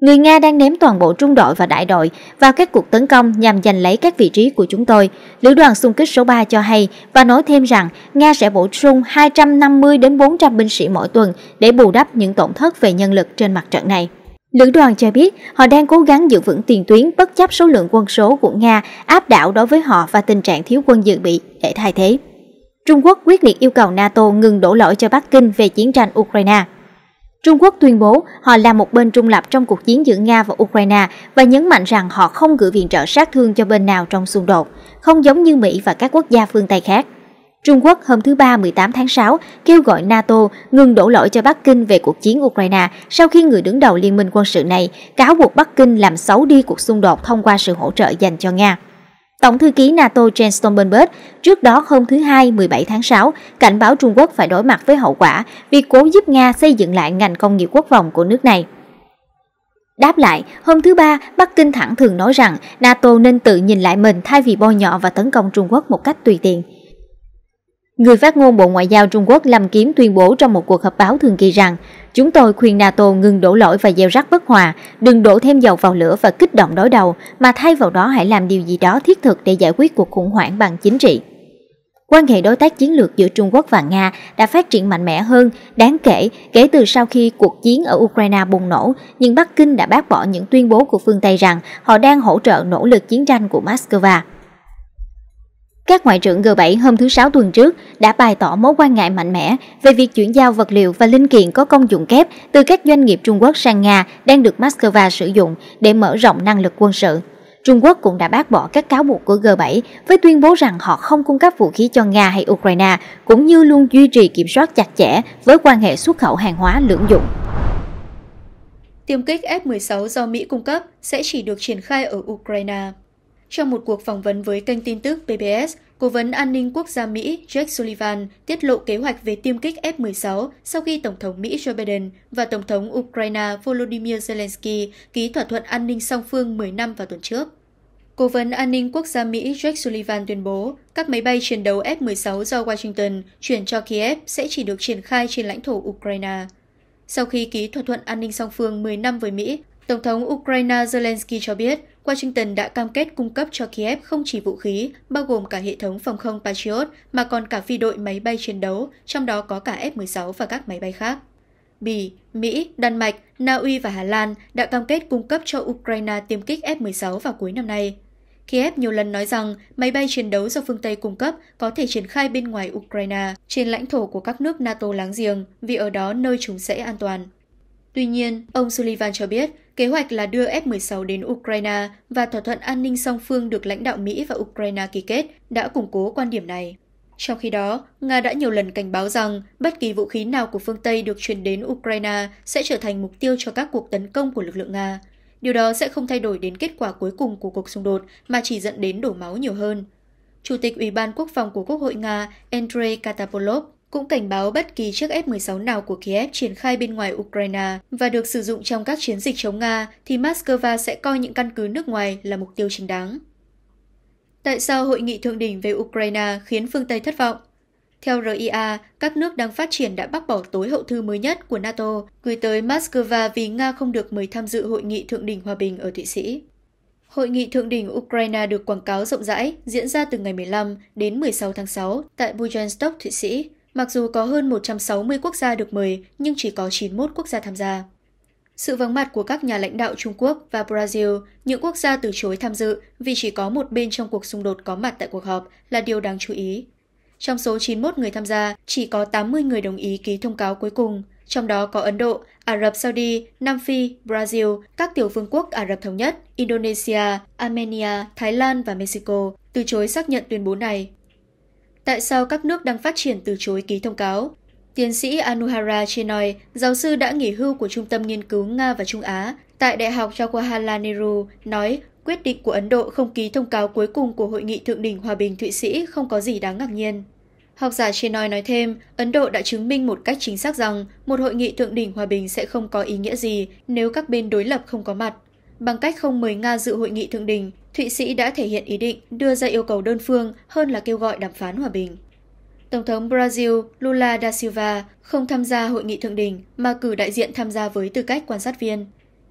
Người Nga đang ném toàn bộ trung đội và đại đội vào các cuộc tấn công nhằm giành lấy các vị trí của chúng tôi. Lữ đoàn xung kích số 3 cho hay và nói thêm rằng Nga sẽ bổ sung 250 đến 400 binh sĩ mỗi tuần để bù đắp những tổn thất về nhân lực trên mặt trận này. Lữ đoàn cho biết họ đang cố gắng giữ vững tiền tuyến bất chấp số lượng quân số của Nga áp đảo đối với họ và tình trạng thiếu quân dự bị để thay thế. Trung Quốc quyết liệt yêu cầu NATO ngừng đổ lỗi cho Bắc Kinh về chiến tranh Ukraine. Trung Quốc tuyên bố họ là một bên trung lập trong cuộc chiến giữa Nga và Ukraine và nhấn mạnh rằng họ không gửi viện trợ sát thương cho bên nào trong xung đột, không giống như Mỹ và các quốc gia phương Tây khác. Trung Quốc hôm thứ Ba 18 tháng 6 kêu gọi NATO ngừng đổ lỗi cho Bắc Kinh về cuộc chiến Ukraine sau khi người đứng đầu liên minh quân sự này cáo buộc Bắc Kinh làm xấu đi cuộc xung đột thông qua sự hỗ trợ dành cho Nga. Tổng thư ký NATO Jens Stoltenberg trước đó hôm thứ Hai 17 tháng 6 cảnh báo Trung Quốc phải đối mặt với hậu quả vì cố giúp Nga xây dựng lại ngành công nghiệp quốc phòng của nước này. Đáp lại, hôm thứ Ba, Bắc Kinh thẳng thường nói rằng NATO nên tự nhìn lại mình thay vì bôi nhọ và tấn công Trung Quốc một cách tùy tiện. Người phát ngôn Bộ Ngoại giao Trung Quốc Lâm Kiếm tuyên bố trong một cuộc họp báo thường kỳ rằng Chúng tôi khuyên NATO ngừng đổ lỗi và gieo rắc bất hòa, đừng đổ thêm dầu vào lửa và kích động đối đầu, mà thay vào đó hãy làm điều gì đó thiết thực để giải quyết cuộc khủng hoảng bằng chính trị. Quan hệ đối tác chiến lược giữa Trung Quốc và Nga đã phát triển mạnh mẽ hơn, đáng kể kể từ sau khi cuộc chiến ở Ukraine bùng nổ, nhưng Bắc Kinh đã bác bỏ những tuyên bố của phương Tây rằng họ đang hỗ trợ nỗ lực chiến tranh của Moscow. Các ngoại trưởng G7 hôm thứ Sáu tuần trước đã bày tỏ mối quan ngại mạnh mẽ về việc chuyển giao vật liệu và linh kiện có công dụng kép từ các doanh nghiệp Trung Quốc sang Nga đang được Moscow sử dụng để mở rộng năng lực quân sự. Trung Quốc cũng đã bác bỏ các cáo buộc của G7 với tuyên bố rằng họ không cung cấp vũ khí cho Nga hay Ukraine, cũng như luôn duy trì kiểm soát chặt chẽ với quan hệ xuất khẩu hàng hóa lưỡng dụng. Tiêm kích F-16 do Mỹ cung cấp sẽ chỉ được triển khai ở Ukraine. Trong một cuộc phỏng vấn với kênh tin tức PBS, Cố vấn an ninh quốc gia Mỹ Jake Sullivan tiết lộ kế hoạch về tiêm kích F-16 sau khi Tổng thống Mỹ Joe Biden và Tổng thống Ukraine Volodymyr Zelensky ký thỏa thuận an ninh song phương 10 năm vào tuần trước. Cố vấn an ninh quốc gia Mỹ Jake Sullivan tuyên bố các máy bay chiến đấu F-16 do Washington chuyển cho Kiev sẽ chỉ được triển khai trên lãnh thổ Ukraine. Sau khi ký thỏa thuận an ninh song phương 10 năm với Mỹ, Tổng thống Ukraine Zelensky cho biết Washington đã cam kết cung cấp cho Kiev không chỉ vũ khí, bao gồm cả hệ thống phòng không Patriot, mà còn cả phi đội máy bay chiến đấu, trong đó có cả F-16 và các máy bay khác. Bỉ, Mỹ, Đan Mạch, Na Uy và Hà Lan đã cam kết cung cấp cho Ukraine tiêm kích F-16 vào cuối năm nay. Kiev nhiều lần nói rằng máy bay chiến đấu do phương Tây cung cấp có thể triển khai bên ngoài Ukraine, trên lãnh thổ của các nước NATO láng giềng, vì ở đó nơi chúng sẽ an toàn. Tuy nhiên, ông Sullivan cho biết Kế hoạch là đưa F-16 đến Ukraine và thỏa thuận an ninh song phương được lãnh đạo Mỹ và Ukraine ký kết đã củng cố quan điểm này. Trong khi đó, Nga đã nhiều lần cảnh báo rằng bất kỳ vũ khí nào của phương Tây được chuyển đến Ukraine sẽ trở thành mục tiêu cho các cuộc tấn công của lực lượng Nga. Điều đó sẽ không thay đổi đến kết quả cuối cùng của cuộc xung đột mà chỉ dẫn đến đổ máu nhiều hơn. Chủ tịch Ủy ban Quốc phòng của Quốc hội Nga Andrei Katapolov cũng cảnh báo bất kỳ chiếc F-16 nào của Kiev triển khai bên ngoài Ukraine và được sử dụng trong các chiến dịch chống Nga thì Moscow sẽ coi những căn cứ nước ngoài là mục tiêu chính đáng. Tại sao hội nghị thượng đỉnh về Ukraine khiến phương Tây thất vọng? Theo RIA, các nước đang phát triển đã bác bỏ tối hậu thư mới nhất của NATO gửi tới Moscow vì Nga không được mời tham dự hội nghị thượng đỉnh hòa bình ở Thụy Sĩ. Hội nghị thượng đỉnh Ukraine được quảng cáo rộng rãi, diễn ra từ ngày 15 đến 16 tháng 6 tại Bujenstock, Thụy Sĩ, Mặc dù có hơn 160 quốc gia được mời, nhưng chỉ có 91 quốc gia tham gia. Sự vắng mặt của các nhà lãnh đạo Trung Quốc và Brazil, những quốc gia từ chối tham dự vì chỉ có một bên trong cuộc xung đột có mặt tại cuộc họp là điều đáng chú ý. Trong số 91 người tham gia, chỉ có 80 người đồng ý ký thông cáo cuối cùng, trong đó có Ấn Độ, Ả Rập Saudi, Nam Phi, Brazil, các tiểu vương quốc Ả Rập Thống Nhất, Indonesia, Armenia, Thái Lan và Mexico từ chối xác nhận tuyên bố này tại sao các nước đang phát triển từ chối ký thông cáo. Tiến sĩ Anuhara Chenoy, giáo sư đã nghỉ hưu của Trung tâm Nghiên cứu Nga và Trung Á tại Đại học Jawaharlal Nehru, nói quyết định của Ấn Độ không ký thông cáo cuối cùng của Hội nghị Thượng đỉnh Hòa bình Thụy Sĩ không có gì đáng ngạc nhiên. Học giả Chenoy nói thêm, Ấn Độ đã chứng minh một cách chính xác rằng một hội nghị thượng đỉnh hòa bình sẽ không có ý nghĩa gì nếu các bên đối lập không có mặt. Bằng cách không mời Nga dự hội nghị thượng đỉnh, Thụy Sĩ đã thể hiện ý định đưa ra yêu cầu đơn phương hơn là kêu gọi đàm phán hòa bình. Tổng thống Brazil Lula da Silva không tham gia hội nghị thượng đỉnh mà cử đại diện tham gia với tư cách quan sát viên.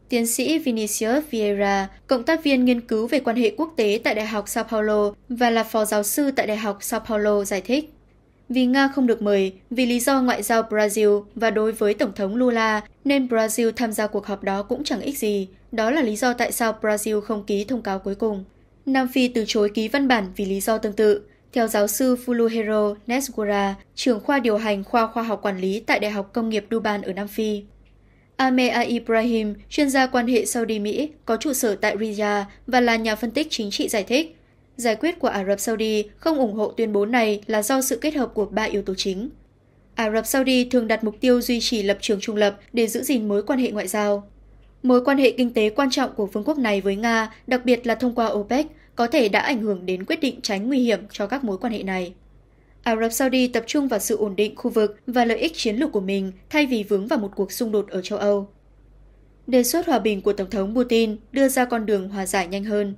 Tiến sĩ Vinicius Vieira, cộng tác viên nghiên cứu về quan hệ quốc tế tại Đại học Sao Paulo và là phó giáo sư tại Đại học Sao Paulo giải thích. Vì Nga không được mời, vì lý do ngoại giao Brazil và đối với Tổng thống Lula, nên Brazil tham gia cuộc họp đó cũng chẳng ích gì. Đó là lý do tại sao Brazil không ký thông cáo cuối cùng. Nam Phi từ chối ký văn bản vì lý do tương tự. Theo giáo sư Fuluhero Nesgura, trưởng khoa điều hành khoa khoa học quản lý tại Đại học Công nghiệp Dubai ở Nam Phi, Amea Ibrahim, chuyên gia quan hệ Saudi-Mỹ, có trụ sở tại Riyadh và là nhà phân tích chính trị giải thích. Giải quyết của Ả Rập Saudi không ủng hộ tuyên bố này là do sự kết hợp của ba yếu tố chính. Ả Rập Saudi thường đặt mục tiêu duy trì lập trường trung lập để giữ gìn mối quan hệ ngoại giao. Mối quan hệ kinh tế quan trọng của vương quốc này với Nga, đặc biệt là thông qua OPEC, có thể đã ảnh hưởng đến quyết định tránh nguy hiểm cho các mối quan hệ này. Ả Rập Saudi tập trung vào sự ổn định khu vực và lợi ích chiến lược của mình thay vì vướng vào một cuộc xung đột ở châu Âu. Đề xuất hòa bình của Tổng thống Putin đưa ra con đường hòa giải nhanh hơn.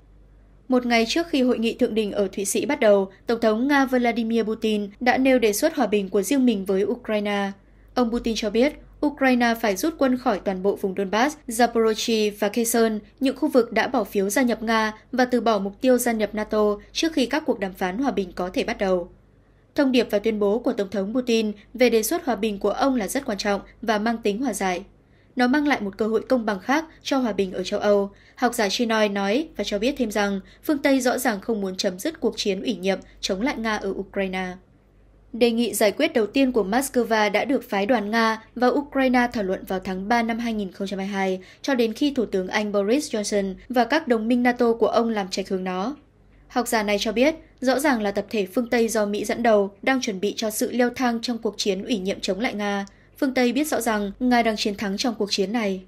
Một ngày trước khi hội nghị thượng đỉnh ở Thụy Sĩ bắt đầu, Tổng thống Nga Vladimir Putin đã nêu đề xuất hòa bình của riêng mình với Ukraine. Ông Putin cho biết Ukraine phải rút quân khỏi toàn bộ vùng Donbass, Zaporozhye và Kherson, những khu vực đã bỏ phiếu gia nhập Nga và từ bỏ mục tiêu gia nhập NATO trước khi các cuộc đàm phán hòa bình có thể bắt đầu. Thông điệp và tuyên bố của Tổng thống Putin về đề xuất hòa bình của ông là rất quan trọng và mang tính hòa giải. Nó mang lại một cơ hội công bằng khác cho hòa bình ở châu Âu, học giả Chinoy nói và cho biết thêm rằng phương Tây rõ ràng không muốn chấm dứt cuộc chiến ủy nhiệm chống lại Nga ở Ukraine. Đề nghị giải quyết đầu tiên của Moscow đã được phái đoàn Nga và Ukraine thảo luận vào tháng 3 năm 2022, cho đến khi Thủ tướng Anh Boris Johnson và các đồng minh NATO của ông làm trạch hướng nó. Học giả này cho biết, rõ ràng là tập thể phương Tây do Mỹ dẫn đầu đang chuẩn bị cho sự leo thang trong cuộc chiến ủy nhiệm chống lại Nga. Phương Tây biết rõ rằng Nga đang chiến thắng trong cuộc chiến này.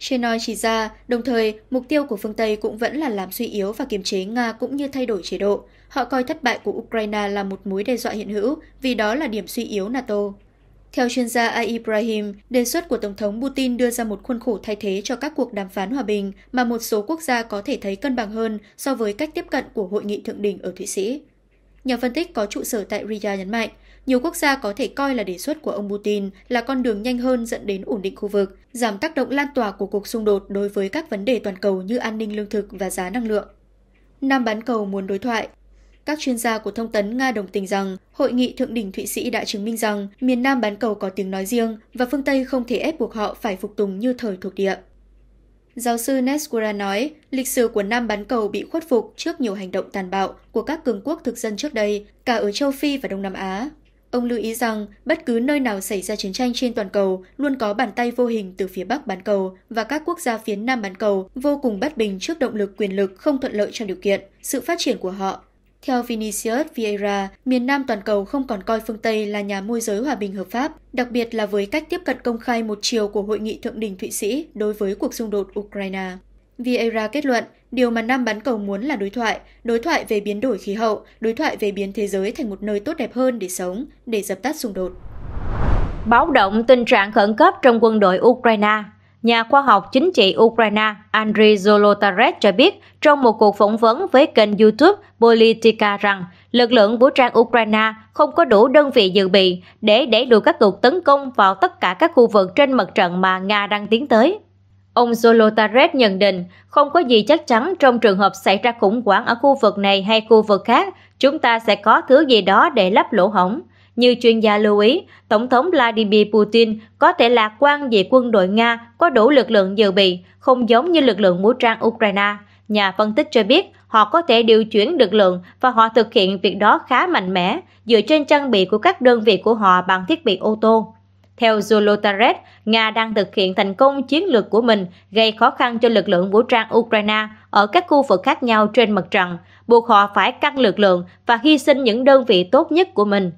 Chennoi chỉ ra, đồng thời, mục tiêu của phương Tây cũng vẫn là làm suy yếu và kiềm chế Nga cũng như thay đổi chế độ. Họ coi thất bại của Ukraine là một mối đe dọa hiện hữu, vì đó là điểm suy yếu NATO. Theo chuyên gia A. Ibrahim, đề xuất của Tổng thống Putin đưa ra một khuôn khổ thay thế cho các cuộc đàm phán hòa bình mà một số quốc gia có thể thấy cân bằng hơn so với cách tiếp cận của hội nghị thượng đỉnh ở Thụy Sĩ. Nhà phân tích có trụ sở tại Riyadh nhấn mạnh, nhiều quốc gia có thể coi là đề xuất của ông Putin là con đường nhanh hơn dẫn đến ổn định khu vực, giảm tác động lan tỏa của cuộc xung đột đối với các vấn đề toàn cầu như an ninh lương thực và giá năng lượng. Nam bán cầu muốn đối thoại, các chuyên gia của thông tấn Nga đồng tình rằng hội nghị thượng đỉnh Thụy Sĩ đã chứng minh rằng miền Nam bán cầu có tiếng nói riêng và phương Tây không thể ép buộc họ phải phục tùng như thời thuộc địa. Giáo sư Nesquera nói, lịch sử của Nam bán cầu bị khuất phục trước nhiều hành động tàn bạo của các cường quốc thực dân trước đây, cả ở châu Phi và Đông Nam Á. Ông lưu ý rằng bất cứ nơi nào xảy ra chiến tranh trên toàn cầu luôn có bàn tay vô hình từ phía Bắc bán cầu và các quốc gia phía Nam bán cầu vô cùng bất bình trước động lực quyền lực không thuận lợi cho điều kiện, sự phát triển của họ. Theo Vinicius Vieira, miền Nam toàn cầu không còn coi phương Tây là nhà môi giới hòa bình hợp pháp, đặc biệt là với cách tiếp cận công khai một chiều của Hội nghị Thượng đỉnh Thụy Sĩ đối với cuộc xung đột Ukraine. Vieira kết luận, điều mà Nam bán cầu muốn là đối thoại, đối thoại về biến đổi khí hậu, đối thoại về biến thế giới thành một nơi tốt đẹp hơn để sống, để dập tắt xung đột. Báo động tình trạng khẩn cấp trong quân đội Ukraine Nhà khoa học chính trị Ukraine Andriy Zolotarev cho biết trong một cuộc phỏng vấn với kênh YouTube Politica rằng lực lượng vũ trang Ukraine không có đủ đơn vị dự bị để đẩy lùi các cuộc tấn công vào tất cả các khu vực trên mặt trận mà Nga đang tiến tới. Ông Zolotaret nhận định, không có gì chắc chắn trong trường hợp xảy ra khủng hoảng ở khu vực này hay khu vực khác, chúng ta sẽ có thứ gì đó để lấp lỗ hổng. Như chuyên gia lưu ý, Tổng thống Vladimir Putin có thể lạc quan về quân đội Nga có đủ lực lượng dự bị, không giống như lực lượng vũ trang Ukraine. Nhà phân tích cho biết, họ có thể điều chuyển lực lượng và họ thực hiện việc đó khá mạnh mẽ dựa trên trang bị của các đơn vị của họ bằng thiết bị ô tô. Theo Zolotarev, Nga đang thực hiện thành công chiến lược của mình, gây khó khăn cho lực lượng vũ trang Ukraine ở các khu vực khác nhau trên mặt trận, buộc họ phải căng lực lượng và hy sinh những đơn vị tốt nhất của mình.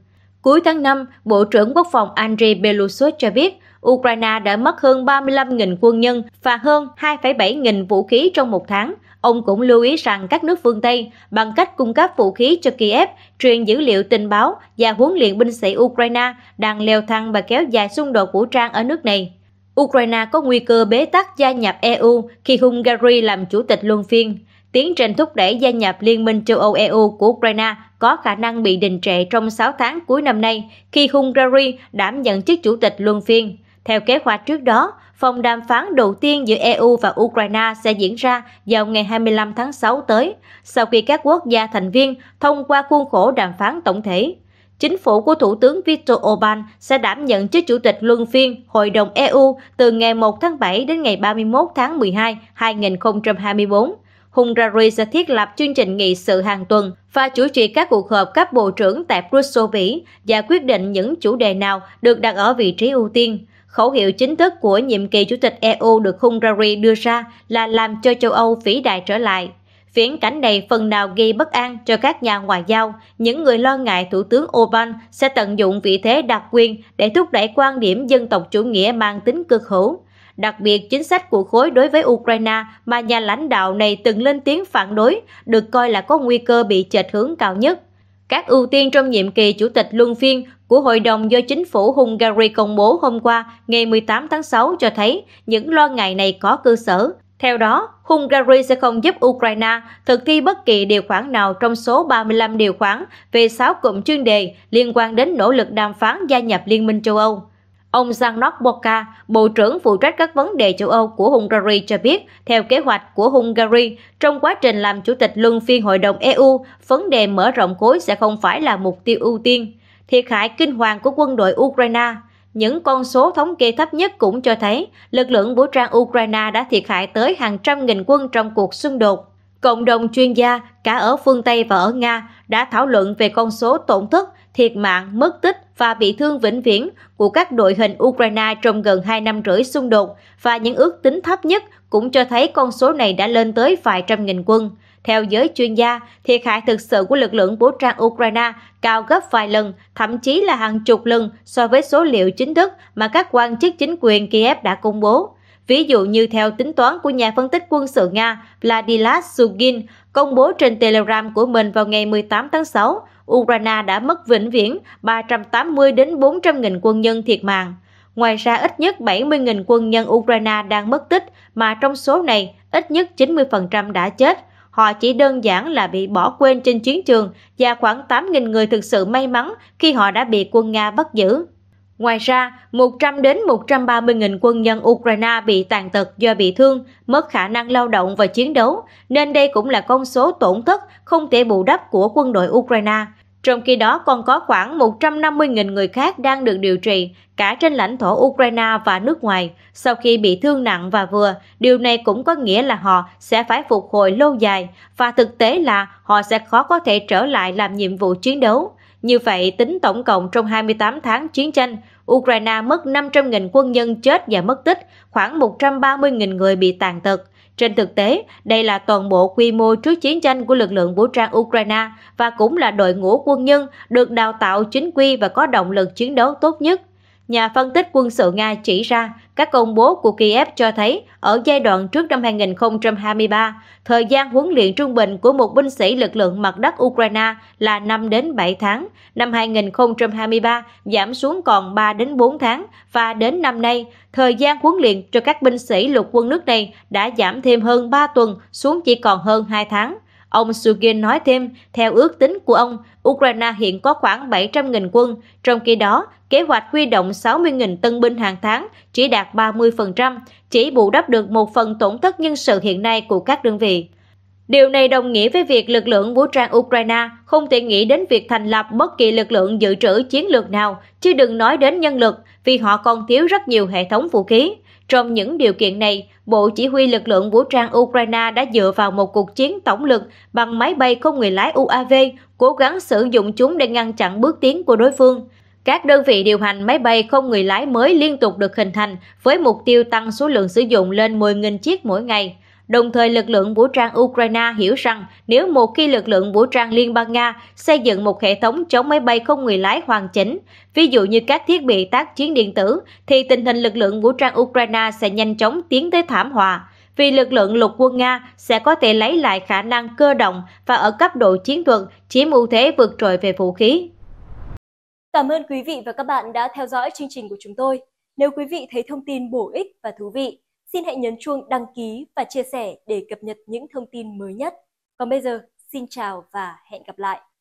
Cuối tháng 5, Bộ trưởng Quốc phòng Andriy Belushov cho biết, Ukraine đã mất hơn 35.000 quân nhân và hơn 2,7 nghìn vũ khí trong một tháng, Ông cũng lưu ý rằng các nước phương Tây, bằng cách cung cấp vũ khí cho Kiev, truyền dữ liệu tình báo và huấn luyện binh sĩ Ukraine đang leo thang và kéo dài xung đột vũ trang ở nước này. Ukraine có nguy cơ bế tắc gia nhập EU khi Hungary làm chủ tịch luân phiên. Tiến trình thúc đẩy gia nhập Liên minh châu Âu EU của Ukraine có khả năng bị đình trệ trong 6 tháng cuối năm nay khi Hungary đảm nhận chức chủ tịch luân phiên. Theo kế hoạch trước đó, Vòng đàm phán đầu tiên giữa EU và Ukraine sẽ diễn ra vào ngày 25 tháng 6 tới, sau khi các quốc gia thành viên thông qua khuôn khổ đàm phán tổng thể. Chính phủ của Thủ tướng Viktor Orbán sẽ đảm nhận chức chủ tịch luân phiên Hội đồng EU từ ngày 1 tháng 7 đến ngày 31 tháng 12, 2024. Hungary sẽ thiết lập chương trình nghị sự hàng tuần và chủ trì các cuộc họp các bộ trưởng tại Brussels Bỉ và quyết định những chủ đề nào được đặt ở vị trí ưu tiên. Khẩu hiệu chính thức của nhiệm kỳ Chủ tịch EU được Hungary đưa ra là làm cho châu Âu vĩ đại trở lại. Viễn cảnh này phần nào gây bất an cho các nhà ngoại giao, những người lo ngại Thủ tướng Orbán sẽ tận dụng vị thế đặc quyền để thúc đẩy quan điểm dân tộc chủ nghĩa mang tính cực hữu. Đặc biệt, chính sách của khối đối với Ukraine mà nhà lãnh đạo này từng lên tiếng phản đối được coi là có nguy cơ bị chệch hướng cao nhất. Các ưu tiên trong nhiệm kỳ chủ tịch luân phiên của Hội đồng do chính phủ Hungary công bố hôm qua ngày 18 tháng 6 cho thấy những lo ngại này có cơ sở. Theo đó, Hungary sẽ không giúp Ukraine thực thi bất kỳ điều khoản nào trong số 35 điều khoản về 6 cụm chuyên đề liên quan đến nỗ lực đàm phán gia nhập Liên minh châu Âu. Ông Janok Boka, Bộ trưởng phụ trách các vấn đề châu Âu của Hungary cho biết, theo kế hoạch của Hungary, trong quá trình làm chủ tịch luân phiên Hội đồng EU, vấn đề mở rộng khối sẽ không phải là mục tiêu ưu tiên thiệt hại kinh hoàng của quân đội Ukraine. Những con số thống kê thấp nhất cũng cho thấy lực lượng vũ trang Ukraine đã thiệt hại tới hàng trăm nghìn quân trong cuộc xung đột. Cộng đồng chuyên gia cả ở phương Tây và ở Nga đã thảo luận về con số tổn thất, thiệt mạng, mất tích và bị thương vĩnh viễn của các đội hình Ukraine trong gần 2 năm rưỡi xung đột và những ước tính thấp nhất cũng cho thấy con số này đã lên tới vài trăm nghìn quân. Theo giới chuyên gia, thiệt hại thực sự của lực lượng vũ trang Ukraine cao gấp vài lần, thậm chí là hàng chục lần so với số liệu chính thức mà các quan chức chính quyền Kiev đã công bố. Ví dụ như theo tính toán của nhà phân tích quân sự Nga Vladislav Sugin công bố trên Telegram của mình vào ngày 18 tháng 6, Ukraine đã mất vĩnh viễn 380 đến 400 nghìn quân nhân thiệt mạng. Ngoài ra, ít nhất 70 nghìn quân nhân Ukraine đang mất tích, mà trong số này, ít nhất 90% đã chết họ chỉ đơn giản là bị bỏ quên trên chiến trường và khoảng 8.000 người thực sự may mắn khi họ đã bị quân Nga bắt giữ. Ngoài ra, 100 đến 130 nghìn quân nhân Ukraine bị tàn tật do bị thương, mất khả năng lao động và chiến đấu, nên đây cũng là con số tổn thất không thể bù đắp của quân đội Ukraine. Trong khi đó còn có khoảng 150.000 người khác đang được điều trị cả trên lãnh thổ Ukraine và nước ngoài sau khi bị thương nặng và vừa. Điều này cũng có nghĩa là họ sẽ phải phục hồi lâu dài và thực tế là họ sẽ khó có thể trở lại làm nhiệm vụ chiến đấu. Như vậy, tính tổng cộng trong 28 tháng chiến tranh, Ukraine mất 500.000 quân nhân chết và mất tích, khoảng 130.000 người bị tàn tật. Trên thực tế, đây là toàn bộ quy mô trước chiến tranh của lực lượng vũ trang Ukraine và cũng là đội ngũ quân nhân được đào tạo chính quy và có động lực chiến đấu tốt nhất. Nhà phân tích quân sự Nga chỉ ra các công bố của Kiev cho thấy ở giai đoạn trước năm 2023, thời gian huấn luyện trung bình của một binh sĩ lực lượng mặt đất Ukraine là 5 đến 7 tháng, năm 2023 giảm xuống còn 3 đến 4 tháng và đến năm nay, thời gian huấn luyện cho các binh sĩ lục quân nước này đã giảm thêm hơn 3 tuần xuống chỉ còn hơn 2 tháng. Ông Sugin nói thêm, theo ước tính của ông, Ukraine hiện có khoảng 700.000 quân, trong khi đó kế hoạch huy động 60.000 tân binh hàng tháng chỉ đạt 30%, chỉ bù đắp được một phần tổn thất nhân sự hiện nay của các đơn vị. Điều này đồng nghĩa với việc lực lượng vũ trang Ukraine không thể nghĩ đến việc thành lập bất kỳ lực lượng dự trữ chiến lược nào, chứ đừng nói đến nhân lực, vì họ còn thiếu rất nhiều hệ thống vũ khí. Trong những điều kiện này, Bộ Chỉ huy lực lượng vũ trang Ukraine đã dựa vào một cuộc chiến tổng lực bằng máy bay không người lái UAV, cố gắng sử dụng chúng để ngăn chặn bước tiến của đối phương. Các đơn vị điều hành máy bay không người lái mới liên tục được hình thành với mục tiêu tăng số lượng sử dụng lên 10.000 chiếc mỗi ngày. Đồng thời lực lượng vũ trang Ukraine hiểu rằng nếu một khi lực lượng vũ trang Liên bang Nga xây dựng một hệ thống chống máy bay không người lái hoàn chỉnh, ví dụ như các thiết bị tác chiến điện tử, thì tình hình lực lượng vũ trang Ukraine sẽ nhanh chóng tiến tới thảm họa vì lực lượng lục quân Nga sẽ có thể lấy lại khả năng cơ động và ở cấp độ chiến thuật chiếm ưu thế vượt trội về vũ khí. Cảm ơn quý vị và các bạn đã theo dõi chương trình của chúng tôi. Nếu quý vị thấy thông tin bổ ích và thú vị, Xin hãy nhấn chuông đăng ký và chia sẻ để cập nhật những thông tin mới nhất. Còn bây giờ, xin chào và hẹn gặp lại!